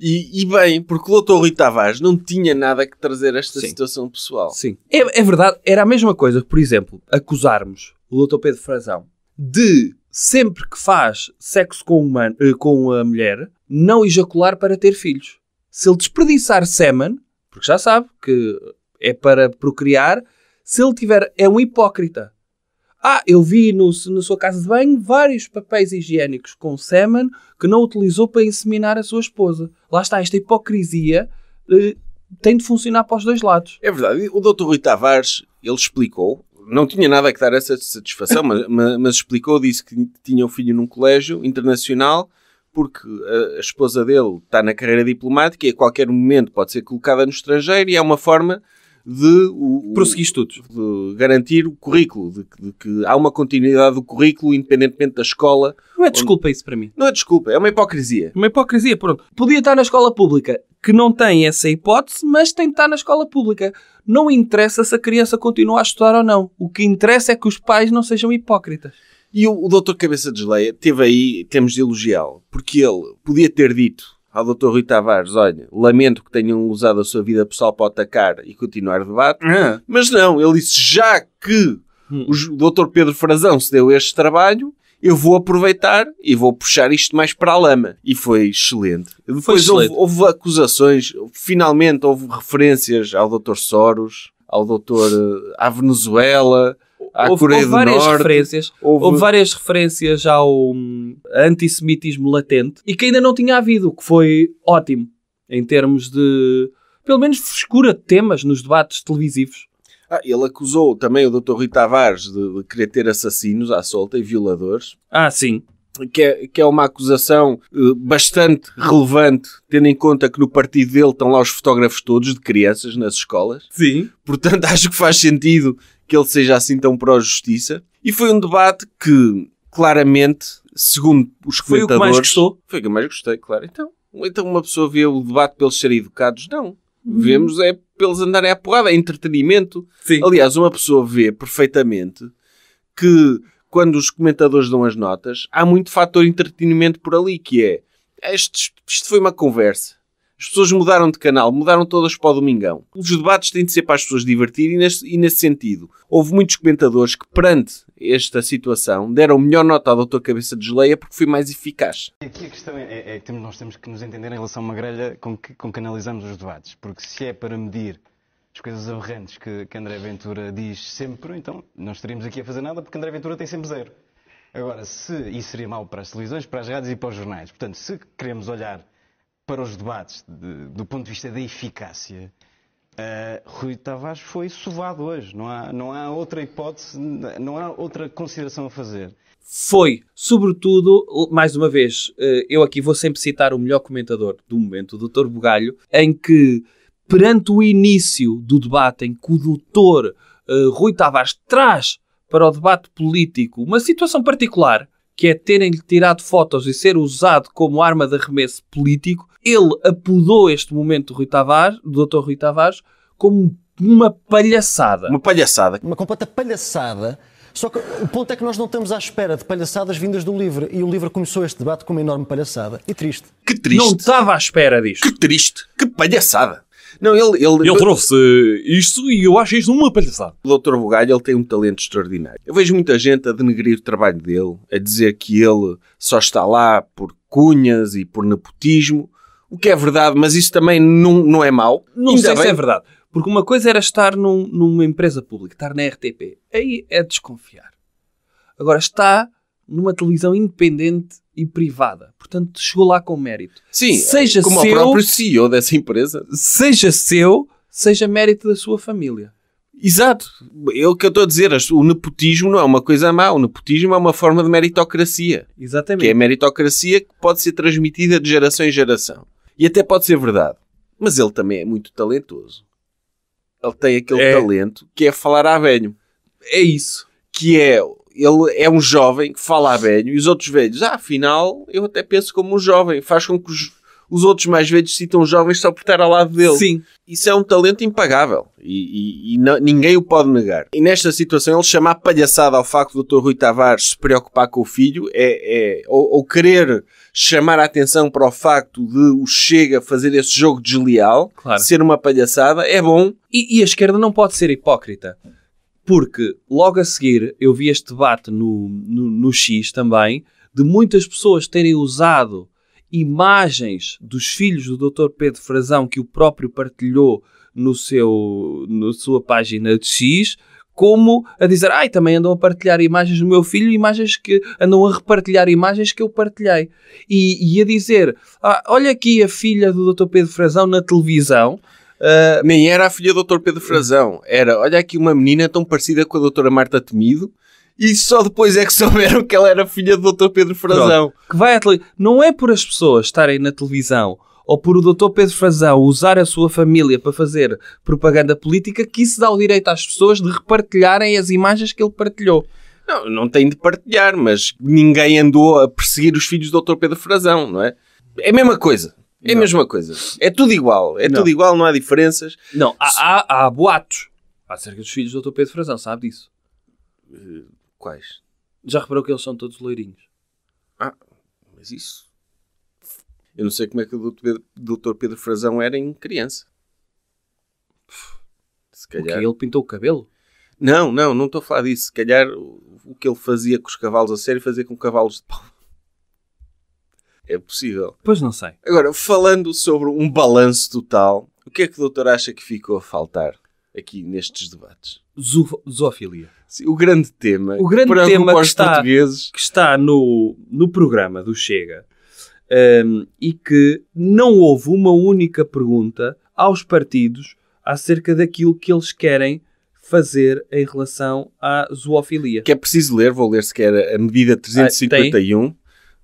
E, e, bem, porque o doutor Rui Tavares não tinha nada que trazer a esta Sim. situação pessoal. Sim. É, é, verdade, era a mesma coisa, por exemplo, acusarmos o doutor Pedro Frazão de, sempre que faz sexo com, uma, eh, com a mulher, não ejacular para ter filhos se ele desperdiçar semen, porque já sabe que é para procriar, se ele tiver. É um hipócrita. Ah, eu vi no, na sua casa de banho vários papéis higiênicos com semen que não utilizou para inseminar a sua esposa. Lá está, esta hipocrisia eh, tem de funcionar para os dois lados. É verdade. O doutor Rui Tavares, ele explicou, não tinha nada a que dar essa satisfação, mas, mas, mas, explicou, disse que tinha um filho num colégio internacional porque a esposa dele está na carreira diplomática e a qualquer momento pode ser colocada no estrangeiro e é uma forma de o, prosseguir estudos, de garantir o currículo, de, de, que há uma continuidade do currículo independentemente da escola. Não é desculpa onde... isso para mim. Não é desculpa, é uma hipocrisia. É uma hipocrisia, pronto. Podia estar na escola pública, que não tem essa hipótese, mas tem de estar na escola pública. Não interessa se a criança continua a estudar ou não. O que interessa é que os pais não sejam hipócritas. E o, o Dr. Cabeça de Geleia teve aí, temos de elogiá-lo, porque ele podia ter dito ao Dr. Rui Tavares: olha, lamento que tenham usado a sua vida pessoal para atacar e continuar debate, ah. mas não, ele disse: já que hum. o Dr. Pedro Frazão se deu este trabalho, eu vou aproveitar e vou puxar isto mais para a lama. E foi excelente. Depois foi excelente. Houve, houve, acusações, finalmente houve referências ao Dr. Soros, ao Dr. Eh, à Venezuela, houve, houve várias Norte, referências, houve... houve... várias referências ao hum, antissemitismo latente e que ainda não tinha havido, o que foi ótimo em termos de, pelo menos, frescura de temas nos debates televisivos. Ah, ele acusou também o Dr. Rui Tavares de, querer ter assassinos à solta e violadores. Ah, sim. Que é, que é uma acusação eh, bastante relevante, tendo em conta que no partido dele estão lá os fotógrafos todos de crianças nas escolas. Sim. Portanto, acho que faz sentido que ele seja assim tão pró-justiça. E foi um debate que, claramente, segundo os comentadores... Foi o que mais gostou. Foi o que mais gostei, claro. Então, então uma pessoa vê o debate pelos serem educados? Não. Uhum. Vemos é pelos andarem à porrada, é entretenimento. Sim. Aliás, uma pessoa vê perfeitamente que quando os comentadores dão as notas, há muito fator entretenimento por ali, que é isto, isto foi uma conversa. As pessoas mudaram de canal, mudaram todas para o Domingão. Os debates têm de ser para as pessoas divertirem e nesse, sentido, houve muitos comentadores que, perante esta situação, deram melhor nota à doutora Cabeça de Geleia porque foi mais eficaz. Aqui a questão é, é, é que nós temos que nos entender em relação a uma grelha com que, com que analisamos os debates, porque se é para medir as coisas aberrantes que, que André Ventura diz sempre, então não estaríamos aqui a fazer nada porque André Ventura tem sempre zero. Agora, se isso seria mau para as televisões, para as rádios e para os jornais. Portanto, se queremos olhar para os debates, de, do ponto de vista da eficácia, uh, Rui Tavares foi sovado hoje. Não há, não há outra hipótese, não há outra consideração a fazer. Foi, sobretudo, mais uma vez, uh, eu aqui vou sempre citar o melhor comentador do momento, o Dr. Bugalho, em que, perante o início do debate, em que o doutor uh, Rui Tavares traz para o debate político uma situação particular que é terem tirado fotos e ser usado como arma de arremesso político, ele apodou este momento do Rui Tavares, do Dr. Rui Tavares, como uma palhaçada. Uma palhaçada. Uma completa palhaçada. Só que o ponto é que nós não estamos à espera de palhaçadas vindas do livro e o livro começou este debate com uma enorme palhaçada. E triste. Que triste. Não estava à espera disto. Que triste. Que palhaçada. Não, ele, ele, ele trouxe isto e eu acho isto uma palhaçada. O Dr. Bugalho ele tem um talento extraordinário. Eu vejo muita gente a denegrir o trabalho dele, a dizer que ele só está lá por cunhas e por nepotismo, o que é verdade, mas isso também não, não é mau. Não Ainda sei bem. se é verdade. Porque uma coisa era estar num, numa empresa pública, estar na RTP. Aí é desconfiar. Agora está numa televisão independente e privada portanto chegou lá com mérito. Sim, seja como seu, o próprio CEO dessa empresa. Seja seu, seja mérito da sua família. Exato. É o que eu estou a dizer. O nepotismo não é uma coisa má. O nepotismo é uma forma de meritocracia. Exatamente. Que é a meritocracia que pode ser transmitida de geração em geração. E até pode ser verdade. Mas ele também é muito talentoso. Ele tem aquele é. talento que é falar à velho. É isso. Que é ele é um jovem que fala a velho e os outros velhos, ah, afinal, eu até penso como um jovem. Faz com que os, os outros mais velhos citam jovens só por estar ao lado dele. Sim. Isso é um talento impagável e, e, e não, ninguém o pode negar. E nesta situação, ele chamar palhaçada ao facto do Dr. Rui Tavares se preocupar com o filho é, é ou, ou, querer chamar a atenção para o facto de o Chega fazer esse jogo desleal, claro. ser uma palhaçada, é bom. E, e a esquerda não pode ser hipócrita porque logo a seguir eu vi este debate no, no, no X também, de muitas pessoas terem usado imagens dos filhos do Dr. Pedro Frazão que o próprio partilhou no seu, na sua página de X, como a dizer, ai, ah, também andam a partilhar imagens do meu filho, imagens que andam a repartilhar imagens que eu partilhei. E, e a dizer, ah, olha aqui a filha do Dr. Pedro Frazão na televisão, Uh, nem era a filha do Dr. Pedro Frazão. Era, olha aqui uma menina tão parecida com a doutora Marta Temido. E só depois é que souberam que ela era filha do Dr. Pedro Frazão. Pronto. Que vai à tele... Não é por as pessoas estarem na televisão ou por o Dr. Pedro Frazão usar a sua família para fazer propaganda política que isso dá o direito às pessoas de repartilharem as imagens que ele partilhou. Não, não tem de partilhar, mas ninguém andou a perseguir os filhos do Dr. Pedro Frazão, não é? É a mesma coisa. É não. a mesma coisa. É tudo igual. É não. tudo igual, não há diferenças. Não, há, há, há boatos acerca dos filhos do Dr. Pedro Frazão, sabe disso? Eh, quais? Já reparou que eles são todos loirinhos? Ah, mas isso. Eu não sei como é que o Dr. Pedro, Pedro Frazão era em criança. Se calhar. ele pintou o cabelo? Não, não, não estou a falar disso. Se calhar o que ele fazia com os cavalos a sério, fazia com cavalos de pau é possível. Pois não sei. Agora, falando sobre um balanço total, o que é que o doutor acha que ficou a faltar aqui nestes debates? Zo zoofilia. Sim, o grande tema, o grande tema que está, portugueses... que está no, no programa do Chega um, e que não houve uma única pergunta aos partidos acerca daquilo que eles querem fazer em relação à zoofilia. Que é preciso ler, vou ler sequer a medida 351. Ah,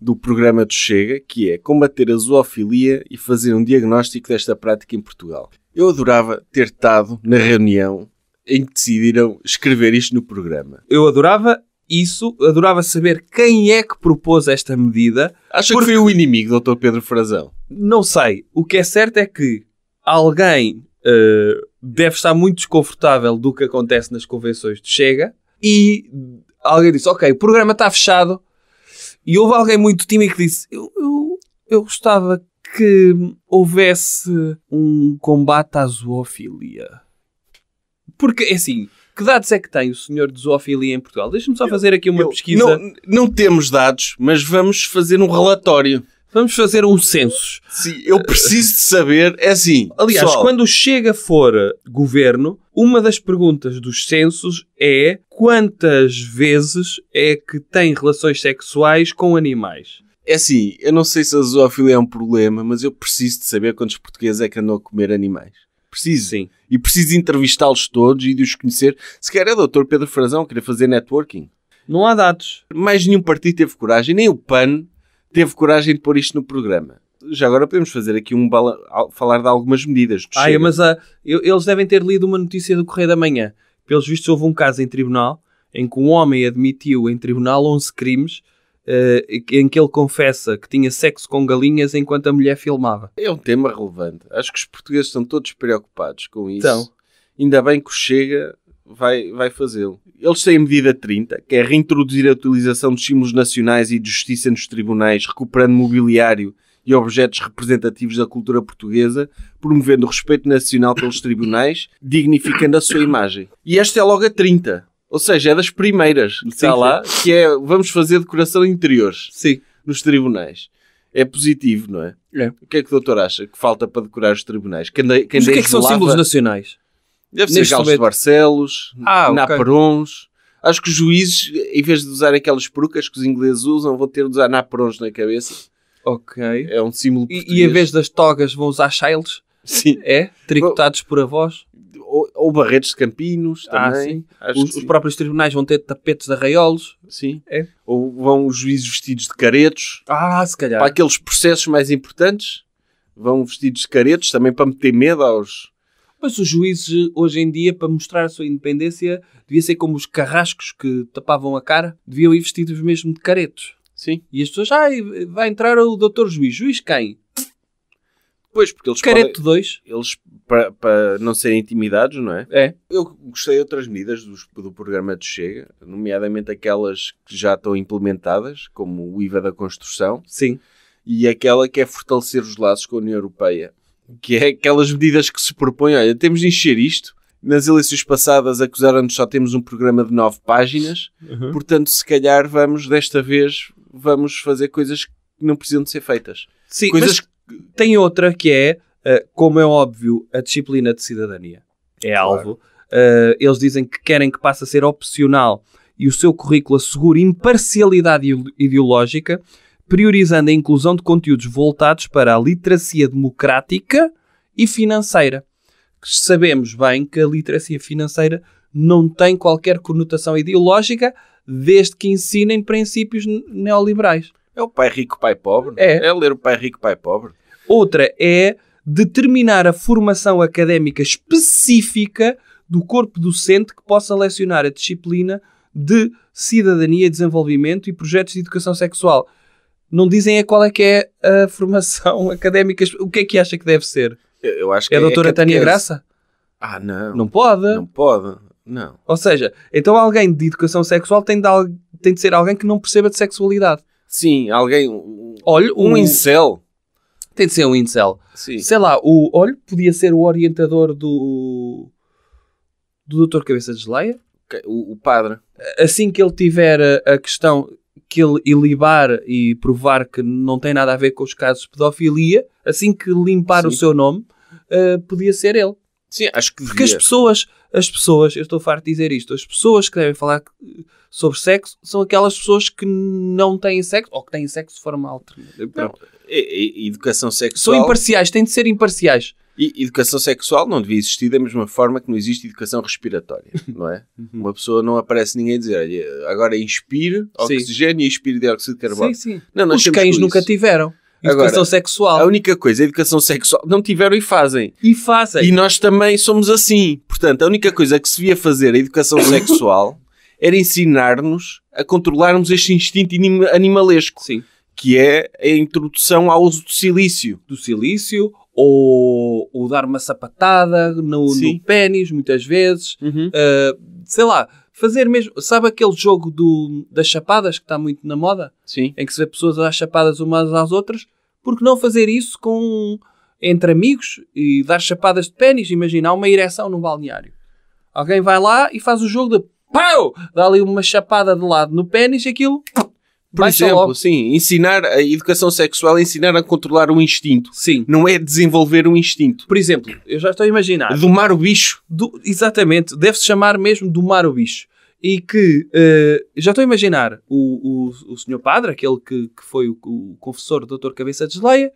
do programa do Chega, que é combater a zoofilia e fazer um diagnóstico desta prática em Portugal. Eu adorava ter estado na reunião em que decidiram escrever isto no programa. Eu adorava isso, adorava saber quem é que propôs esta medida. Acha porque... que foi o inimigo, Dr. Pedro Frazão? Não sei. O que é certo é que alguém uh, deve estar muito desconfortável do que acontece nas convenções de Chega e alguém disse: Ok, o programa está fechado, e houve alguém muito tímido que disse: eu, eu, eu gostava que houvesse um combate à zoofilia. Porque, é assim, que dados é que tem o senhor de zoofilia em Portugal? Deixa-me só fazer aqui uma eu, pesquisa. Não, não temos dados, mas vamos fazer um relatório vamos fazer um censo. Sim, eu preciso de saber, é assim. Aliás, pessoal, quando chega fora eh, governo, uma das perguntas dos censos é quantas vezes é que tem relações sexuais com animais? É assim, eu não sei se a zoofilia é um problema, mas eu preciso de saber quantos portugueses é que andam a comer animais. Preciso. Sim. E preciso entrevistá-los todos e de os conhecer. Se quer é o Dr. Pedro Frazão querer fazer networking. Não há dados. Mais nenhum partido teve coragem, nem o PAN, teve coragem de pôr isto no programa. Já agora podemos fazer aqui um bala... falar de algumas medidas. Ah, mas a... eles devem ter lido uma notícia do Correio da Manhã. Pelos vistos, houve um caso em tribunal em que um homem admitiu em tribunal 11 crimes Uh, em que ele confessa que tinha sexo com galinhas enquanto a mulher filmava. É um tema relevante. Acho que os portugueses estão todos preocupados com isso. Então, ainda bem que o Chega vai, vai fazê-lo. Eles têm a medida 30, que é reintroduzir a utilização dos símbolos nacionais e de justiça nos tribunais, recuperando mobiliário e objetos representativos da cultura portuguesa, promovendo o respeito nacional pelos tribunais, dignificando a sua imagem. E esta é logo a 30. Ou seja, é das primeiras, está lá, que é vamos fazer decoração interiores sim. nos tribunais. É positivo, não é? é? O que é que o doutor acha que falta para decorar os tribunais? Quem, quem Mas o que é que são símbolos nacionais? Deve ser Galos momento... de Barcelos, ah, Naperons. Okay. Acho que os juízes, em vez de usar aquelas perucas que os ingleses usam, vão ter de usar Naperons na cabeça. Ok. É um símbolo português. E, e em vez das togas vão usar chiles? Sim. É? Tricotados por avós? Ou, ou barretes de campinos ah, também. os, os próprios tribunais vão ter tapetes de arraiolos. Sim. É. Ou vão os juízes vestidos de caretos. Ah, se calhar. Para aqueles processos mais importantes, vão vestidos de caretos também para meter medo aos, mas os juízes, hoje em dia, para mostrar a sua independência, devia ser como os carrascos que tapavam a cara, deviam ir vestidos mesmo de caretos. Sim. E as pessoas, ah, vai entrar o doutor juiz. Juiz quem? Pois, porque eles Careto 2. Eles, para, não serem intimidados, não é? É. Eu gostei de outras medidas do programa de Chega, nomeadamente aquelas que já estão implementadas, como o IVA da construção. Sim. E aquela que é fortalecer os laços com a União Europeia que é aquelas medidas que se propõem, olha, temos de encher isto. Nas eleições passadas acusaram-nos só temos um programa de nove páginas, uhum. portanto, se calhar vamos, desta vez, vamos fazer coisas que não precisam de ser feitas. Sim, coisas mas que... tem outra que é, eh, como é óbvio, a disciplina de cidadania é alvo. Eh, eles dizem que querem que passe a ser opcional e o seu currículo assegure imparcialidade ideológica priorizando a inclusão de conteúdos voltados para a literacia democrática e financeira. Sabemos bem que a literacia financeira não tem qualquer conotação ideológica, desde que ensinem princípios neoliberais. É o pai rico, pai pobre? É? é. É ler o pai rico, pai pobre. Outra é determinar a formação académica específica do corpo docente que possa lecionar a disciplina de cidadania, desenvolvimento e projetos de educação sexual não dizem a é qual é que é a formação académica. O que é que acha que deve ser? Eu, acho é que é a doutora é Tânia é Graça? Ah, não. Não pode? Não pode, não. Ou seja, então alguém de educação sexual tem de, tem de ser alguém que não perceba de sexualidade. Sim, alguém... Olha, um, um incel. Tem de ser um incel. Sim. Sei lá, o... Olho podia ser o orientador do... Do doutor Cabeça de Geleia? O, o padre. Assim que ele tiver a questão ele ilibar e provar que não tem nada a ver com os casos de pedofilia, assim que limpar Sim. o seu nome, uh, podia ser ele. Sim, acho que devia. Porque as pessoas, as pessoas, eu estou farto de dizer isto, as pessoas que devem falar sobre sexo são aquelas pessoas que não têm sexo ou que têm sexo de forma alternativa. Educação sexual. São imparciais, têm de ser imparciais. E educação sexual não devia existir da mesma forma que não existe educação respiratória, não é? Uhum. Uma pessoa não aparece ninguém a dizer, olha, agora inspire oxigênio e expire dióxido de carbono. Sim, sim. Não, Os cães nunca tiveram. Educação sexual. A única coisa, a educação sexual, não tiveram e fazem. E fazem. E nós também somos assim. Portanto, a única coisa que se via fazer a educação sexual era ensinar-nos a controlarmos este instinto animalesco. Sim. Que é a introdução ao uso do silício. Do silício ou, ou dar uma sapatada no, no pênis, muitas vezes. Uhum. Uh, sei lá, fazer mesmo. Sabe aquele jogo do, das chapadas que está muito na moda? Sim. Em que se vê pessoas a dar chapadas umas às outras? Porque não fazer isso com entre amigos e dar chapadas de pênis? Imaginar uma ereção num balneário. Alguém vai lá e faz o jogo de pau! Dá ali uma chapada de lado no pênis e aquilo por Baixa exemplo, logo. sim, ensinar a educação sexual, é ensinar a controlar o instinto. Sim. Não é desenvolver o instinto. Por exemplo, eu já estou a imaginar. Domar o bicho. Do, exatamente, deve-se chamar mesmo domar o bicho. E que uh, já estou a imaginar o, o, o senhor padre, aquele que, que foi o, o confessor do Dr. Cabeça de Geleia,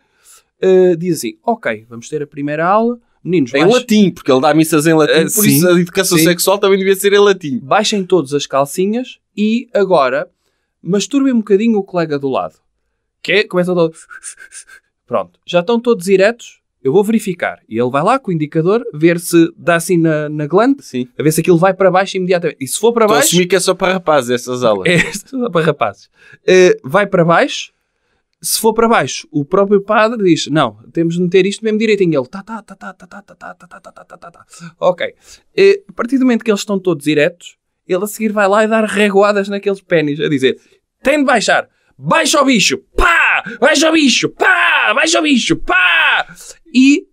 uh, diz assim: Ok, vamos ter a primeira aula. Meninos, em latim, porque ele dá missas em latim, uh, por sim, isso a educação sim. sexual também devia ser em latim. Baixem todos as calcinhas e agora masturbe um bocadinho o colega do lado. Que começa todo. Pronto, já estão todos diretos, eu vou verificar. E ele vai lá com o indicador, ver se dá assim na, na glande, Sim. a ver se aquilo vai para baixo imediatamente. E se for para Estou baixo. assumir que é só para rapazes essas aulas. É só para rapazes. Uh, vai para baixo. Se for para baixo, o próprio padre diz: Não, temos de meter isto mesmo direitinho. Ele, tá, tá, tá, tá, tá, tá, tá, tá, tá, tá, tá, tá, tá, tá. Ok. a partir do momento que eles estão todos diretos, ele a seguir vai lá e dar reguadas naqueles pênis, a dizer: tem de baixar, baixa o bicho, pá, baixa o bicho, pá, baixa o bicho, pá, e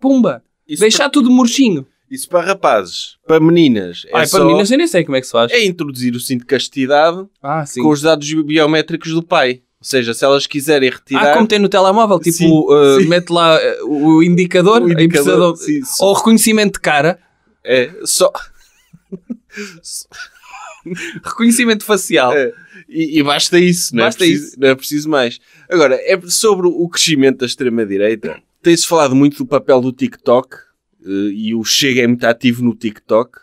pumba, Isso deixar tudo murchinho. Isso para rapazes, para meninas. É Ai, só... para meninas eu nem sei como é que se faz. É introduzir o cinto de castidade ah, com os dados biométricos do pai. Ou seja, se elas quiserem ah, retirar. Ah, como tem no telemóvel, tipo, sim, uh, sim. mete lá uh, o indicador, o indicador a sim, ou reconhecimento de cara. É, só. reconhecimento facial. É. E, e, basta isso, não, é basta é preciso, isso. não é preciso mais. Agora, é sobre o crescimento da extrema-direita, tem-se falado muito do papel do TikTok eh, e o Chega é muito ativo no TikTok.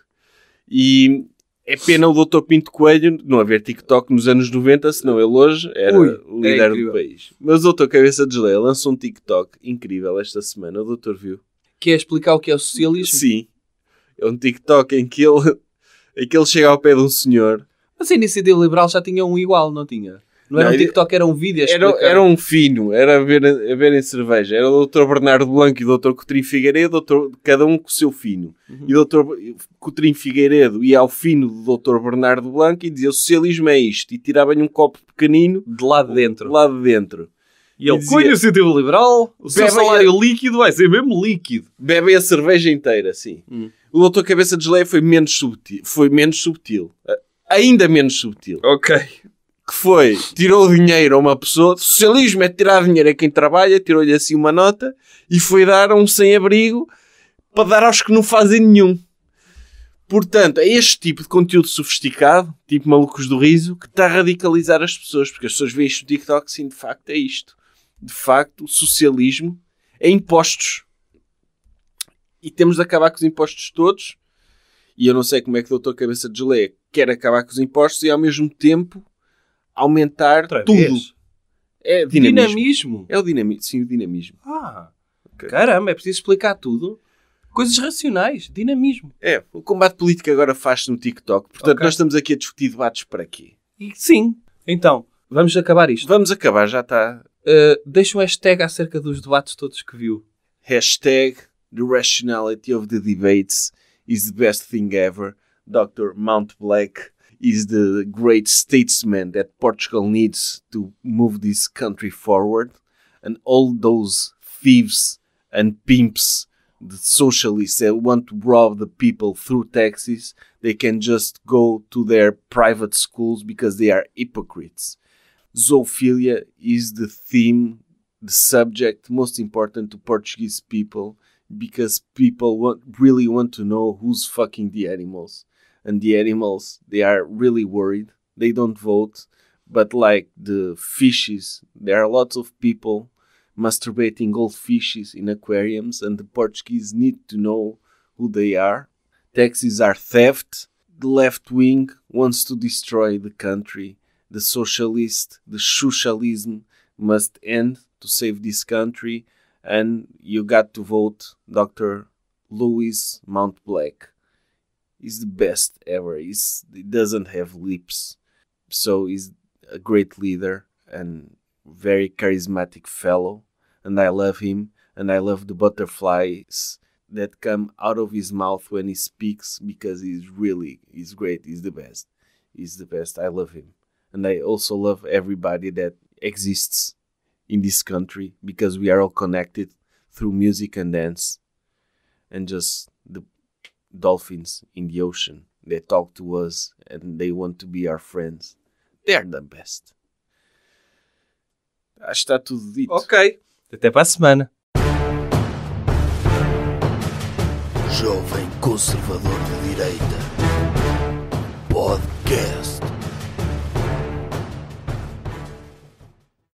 E é pena o Dr. Pinto Coelho não haver TikTok nos anos 90, senão ele hoje era Ui, o é líder é do país. Mas o Dr. Cabeça de Geleia lançou um TikTok incrível esta semana, o doutor viu. Quer é explicar o que é o socialismo? Sim. É um TikTok em que ele e que ele chega ao pé de um senhor. Mas a iniciativa liberal já tinha um igual, não tinha? Não, não era um TikTok, era um vídeo. Era, era um fino, era a, ver, a cerveja. Era o Dr. Bernardo Blanco e o Dr. Coutinho Figueiredo, doutor, cada um com o seu fino. Uhum. E o Dr. Coutinho Figueiredo ia ao fino do Dr. Bernardo Blanco e dizia: o socialismo é isto. E tirava-lhe um copo pequenino. De lá de dentro. De lá de dentro. E ele, com a iniciativa liberal, o seu salário a... líquido vai ser mesmo líquido. Bebem a cerveja inteira, sim. Hum o doutor Cabeça de Geleia foi menos subtil. Foi menos subtil. Eh, ainda menos subtil. Ok. Que foi, tirou dinheiro a uma pessoa. Socialismo é tirar dinheiro a quem trabalha, tirou-lhe assim uma nota e foi dar a um sem-abrigo para dar aos que não fazem nenhum. Portanto, é este tipo de conteúdo sofisticado, tipo malucos do riso, que está a radicalizar as pessoas, porque as pessoas veem isto no TikTok, sim, de facto é isto. De facto, o socialismo é impostos e temos de acabar com os impostos todos. E eu não sei como é que o doutor Cabeça de Geleia quer acabar com os impostos e ao mesmo tempo aumentar Outra tudo. Vez. É dinamismo. dinamismo. É o dinamismo. Sim, o dinamismo. Ah, okay. caramba, é preciso explicar tudo. Coisas racionais, dinamismo. É, o combate político agora faz-se no TikTok. Portanto, okay. nós estamos aqui a discutir debates para quê? E, sim. Então, vamos acabar isto. Vamos acabar, já está. Uh, deixa um hashtag acerca dos debates todos que viu. Hashtag The rationality of the debates is the best thing ever. Dr. Mountblack is the great statesman that Portugal needs to move this country forward. And all those thieves and pimps, the socialists that want to rob the people through taxes, they can just go to their private schools because they are hypocrites. Zoophilia is the theme, the subject most important to Portuguese people because people want, really want to know who's fucking the animals. And the animals, they are really worried. They don't vote. But like the fishes, there are lots of people masturbating old fishes in aquariums, and the Portuguese need to know who they are. Taxes are theft. The left wing wants to destroy the country. The socialist, the socialism must end to save this country and you got to vote Dr. Louis Mountblack. He's the best ever. He's, he doesn't have lips, so he's a great leader and very charismatic fellow. And I love him, and I love the butterflies that come out of his mouth when he speaks because he's really he's great. He's the best. He's the best. I love him, and I also love everybody that exists in this country because we are all connected through music and dance and just the dolphins in the ocean. They talk to us and they want to be our friends. They are the best. Acho está tudo dito. Ok. Até para a semana. Jovem Conservador de Direita Podcast.